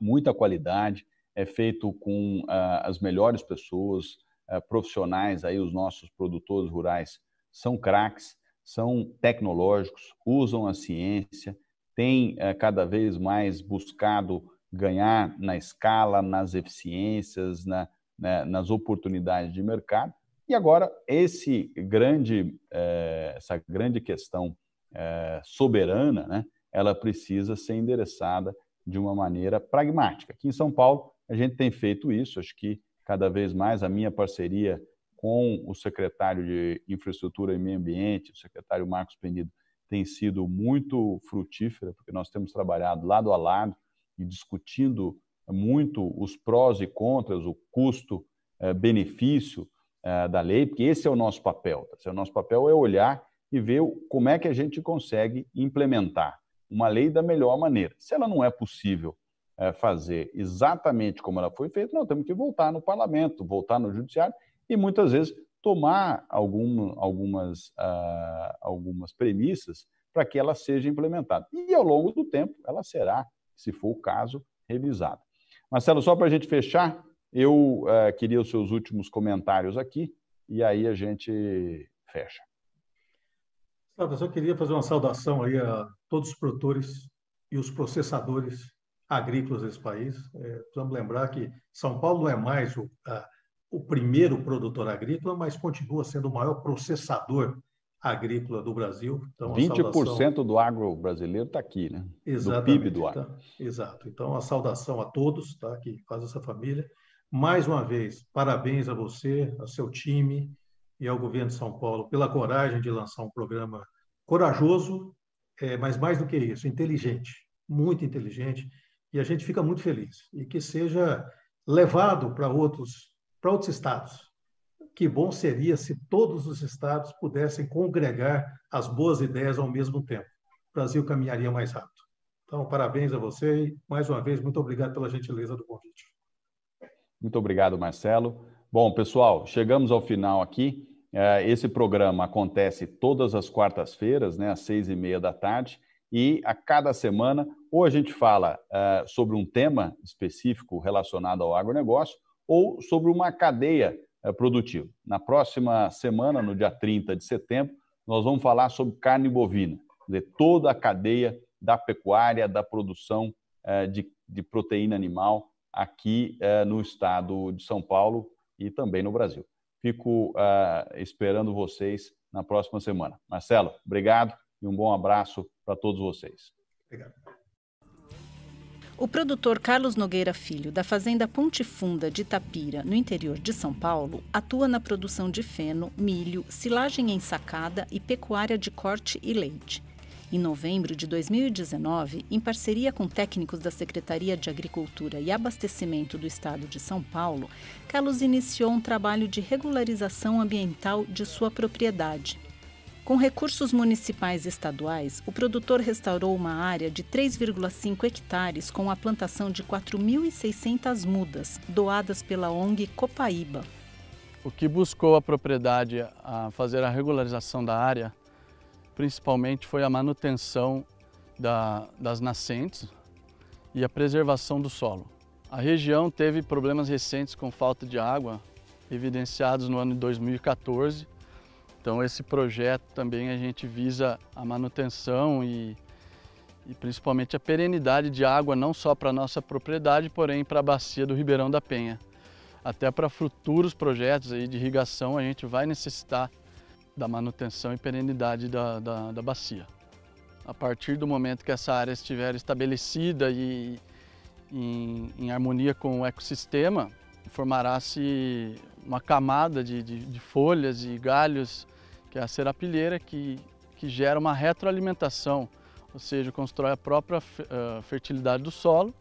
muita qualidade, é feito com ah, as melhores pessoas, ah, profissionais, aí os nossos produtores rurais são craques, são tecnológicos, usam a ciência, têm ah, cada vez mais buscado ganhar na escala, nas eficiências, na, né, nas oportunidades de mercado. E agora, esse grande, eh, essa grande questão eh, soberana, né, ela precisa ser endereçada de uma maneira pragmática. Aqui em São Paulo, a gente tem feito isso, acho que cada vez mais a minha parceria com o secretário de Infraestrutura e Meio Ambiente, o secretário Marcos Penido, tem sido muito frutífera, porque nós temos trabalhado lado a lado e discutindo muito os prós e contras, o custo-benefício eh, eh, da lei, porque esse é o nosso papel. É o nosso papel é olhar e ver como é que a gente consegue implementar uma lei da melhor maneira. Se ela não é possível é, fazer exatamente como ela foi feita, nós temos que voltar no parlamento, voltar no judiciário e muitas vezes tomar algum, algumas, ah, algumas premissas para que ela seja implementada. E ao longo do tempo, ela será, se for o caso, revisada. Marcelo, só para a gente fechar, eu eh, queria os seus últimos comentários aqui e aí a gente fecha. Eu só queria fazer uma saudação aí a todos os produtores e os processadores agrícolas desse país. É, precisamos lembrar que São Paulo não é mais o, a, o primeiro produtor agrícola, mas continua sendo o maior processador agrícola do Brasil. Então, 20% saudação... do agro brasileiro está aqui, né? Exatamente, do PIB do agro. Tá. Exato. Então, a saudação a todos tá, que faz essa família. Mais uma vez, parabéns a você, ao seu time e ao governo de São Paulo pela coragem de lançar um programa corajoso, é, mas mais do que isso, inteligente, muito inteligente, e a gente fica muito feliz. E que seja levado para outros, para outros estados. Que bom seria se todos os estados pudessem congregar as boas ideias ao mesmo tempo. O Brasil caminharia mais rápido. Então, parabéns a você e, mais uma vez, muito obrigado pela gentileza do convite. Muito obrigado, Marcelo. Bom, pessoal, chegamos ao final aqui. É, esse programa acontece todas as quartas-feiras, né, às seis e meia da tarde, e a cada semana ou a gente fala uh, sobre um tema específico relacionado ao agronegócio ou sobre uma cadeia uh, produtiva. Na próxima semana, no dia 30 de setembro, nós vamos falar sobre carne bovina, de toda a cadeia da pecuária, da produção uh, de, de, proteína animal aqui no estado de São Paulo e também no Brasil. Fico uh, esperando vocês na próxima semana. Marcelo, obrigado e um bom abraço para todos vocês. Obrigado. O produtor Carlos Nogueira Filho, da fazenda Ponte Funda de Tapira, no interior de São Paulo, atua na produção de feno, milho, silagem ensacada e pecuária de corte e leite. Em novembro de 2019, em parceria com técnicos da Secretaria de Agricultura e Abastecimento do Estado de São Paulo, Carlos iniciou um trabalho de regularização ambiental de sua propriedade. Com recursos municipais e estaduais, o produtor restaurou uma área de 3,5 hectares com a plantação de 4.600 mudas, doadas pela ONG Copaíba. O que buscou a propriedade a fazer a regularização da área principalmente foi a manutenção da, das nascentes e a preservação do solo. A região teve problemas recentes com falta de água, evidenciados no ano de 2014. Então esse projeto também a gente visa a manutenção e, e principalmente a perenidade de água, não só para a nossa propriedade, porém para a bacia do Ribeirão da Penha. Até para futuros projetos aí de irrigação a gente vai necessitar da manutenção e perenidade da, da, da, bacia. A partir do momento que essa área estiver estabelecida e em, em harmonia com o ecossistema, formará-se uma camada de, de, de, folhas e galhos, que é a serapilheira, que, que gera uma retroalimentação, ou seja, constrói a própria uh, fertilidade do solo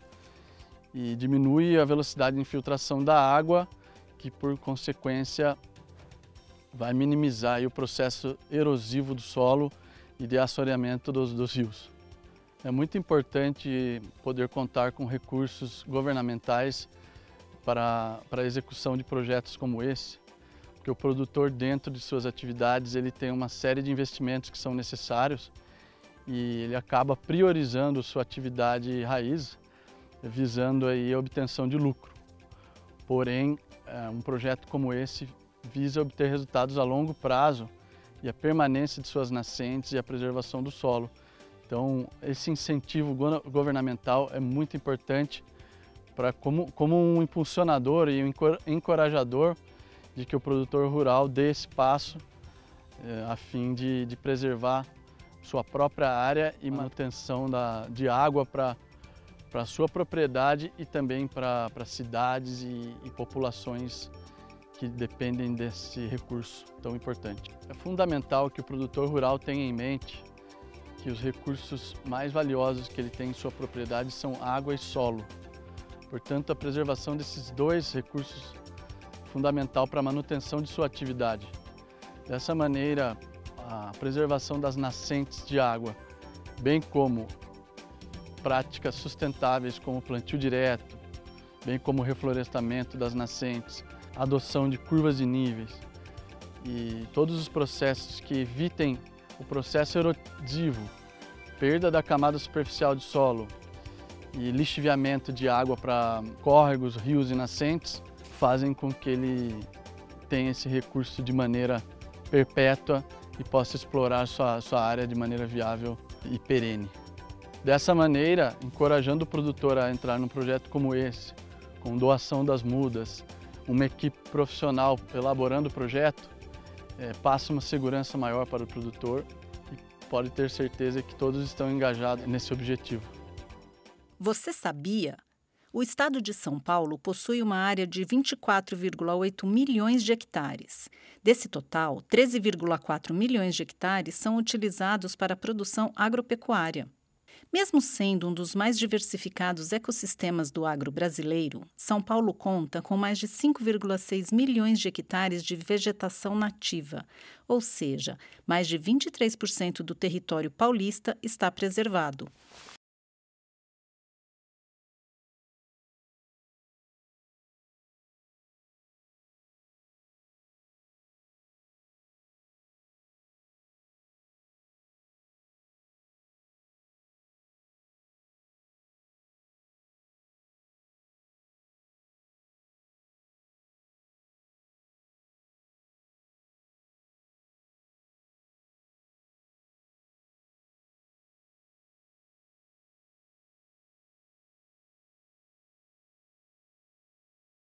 e diminui a velocidade de infiltração da água, que por consequência vai minimizar o processo erosivo do solo e de assoreamento dos, dos rios. É muito importante poder contar com recursos governamentais para, para a execução de projetos como esse, porque o produtor, dentro de suas atividades, ele tem uma série de investimentos que são necessários e ele acaba priorizando sua atividade raiz, visando aí a obtenção de lucro. Porém, é, um projeto como esse visa obter resultados a longo prazo e a permanência de suas nascentes e a preservação do solo. Então, esse incentivo governamental é muito importante para como, como um impulsionador e um encorajador de que o produtor rural dê espaço é, eh, a fim de, de preservar sua própria área e manutenção da, de água para para sua propriedade e também para cidades e, e populações que dependem desse recurso tão importante. É fundamental que o produtor rural tenha em mente que os recursos mais valiosos que ele tem em sua propriedade são água e solo. Portanto, a preservação desses dois recursos é fundamental para a manutenção de sua atividade. Dessa maneira, a preservação das nascentes de água, bem como práticas sustentáveis como plantio direto, bem como reflorestamento das nascentes, adoção de curvas de níveis e todos os processos que evitem o processo erosivo, perda da camada superficial de solo e lixiviamento de água para córregos, rios e nascentes, fazem com que ele tenha esse recurso de maneira perpétua e possa explorar sua, sua área de maneira viável e perene. Dessa maneira, encorajando o produtor a entrar num projeto como esse, com doação das mudas, uma equipe profissional elaborando o projeto é, passa uma segurança maior para o produtor e pode ter certeza que todos estão engajados nesse objetivo. Você sabia? O estado de São Paulo possui uma área de 24,8 milhões de hectares. Desse total, 13,4 milhões de hectares são utilizados para a produção agropecuária. Mesmo sendo um dos mais diversificados ecossistemas do agro brasileiro, São Paulo conta com mais de 5,6 milhões de hectares de vegetação nativa, ou seja, mais de 23% do território paulista está preservado.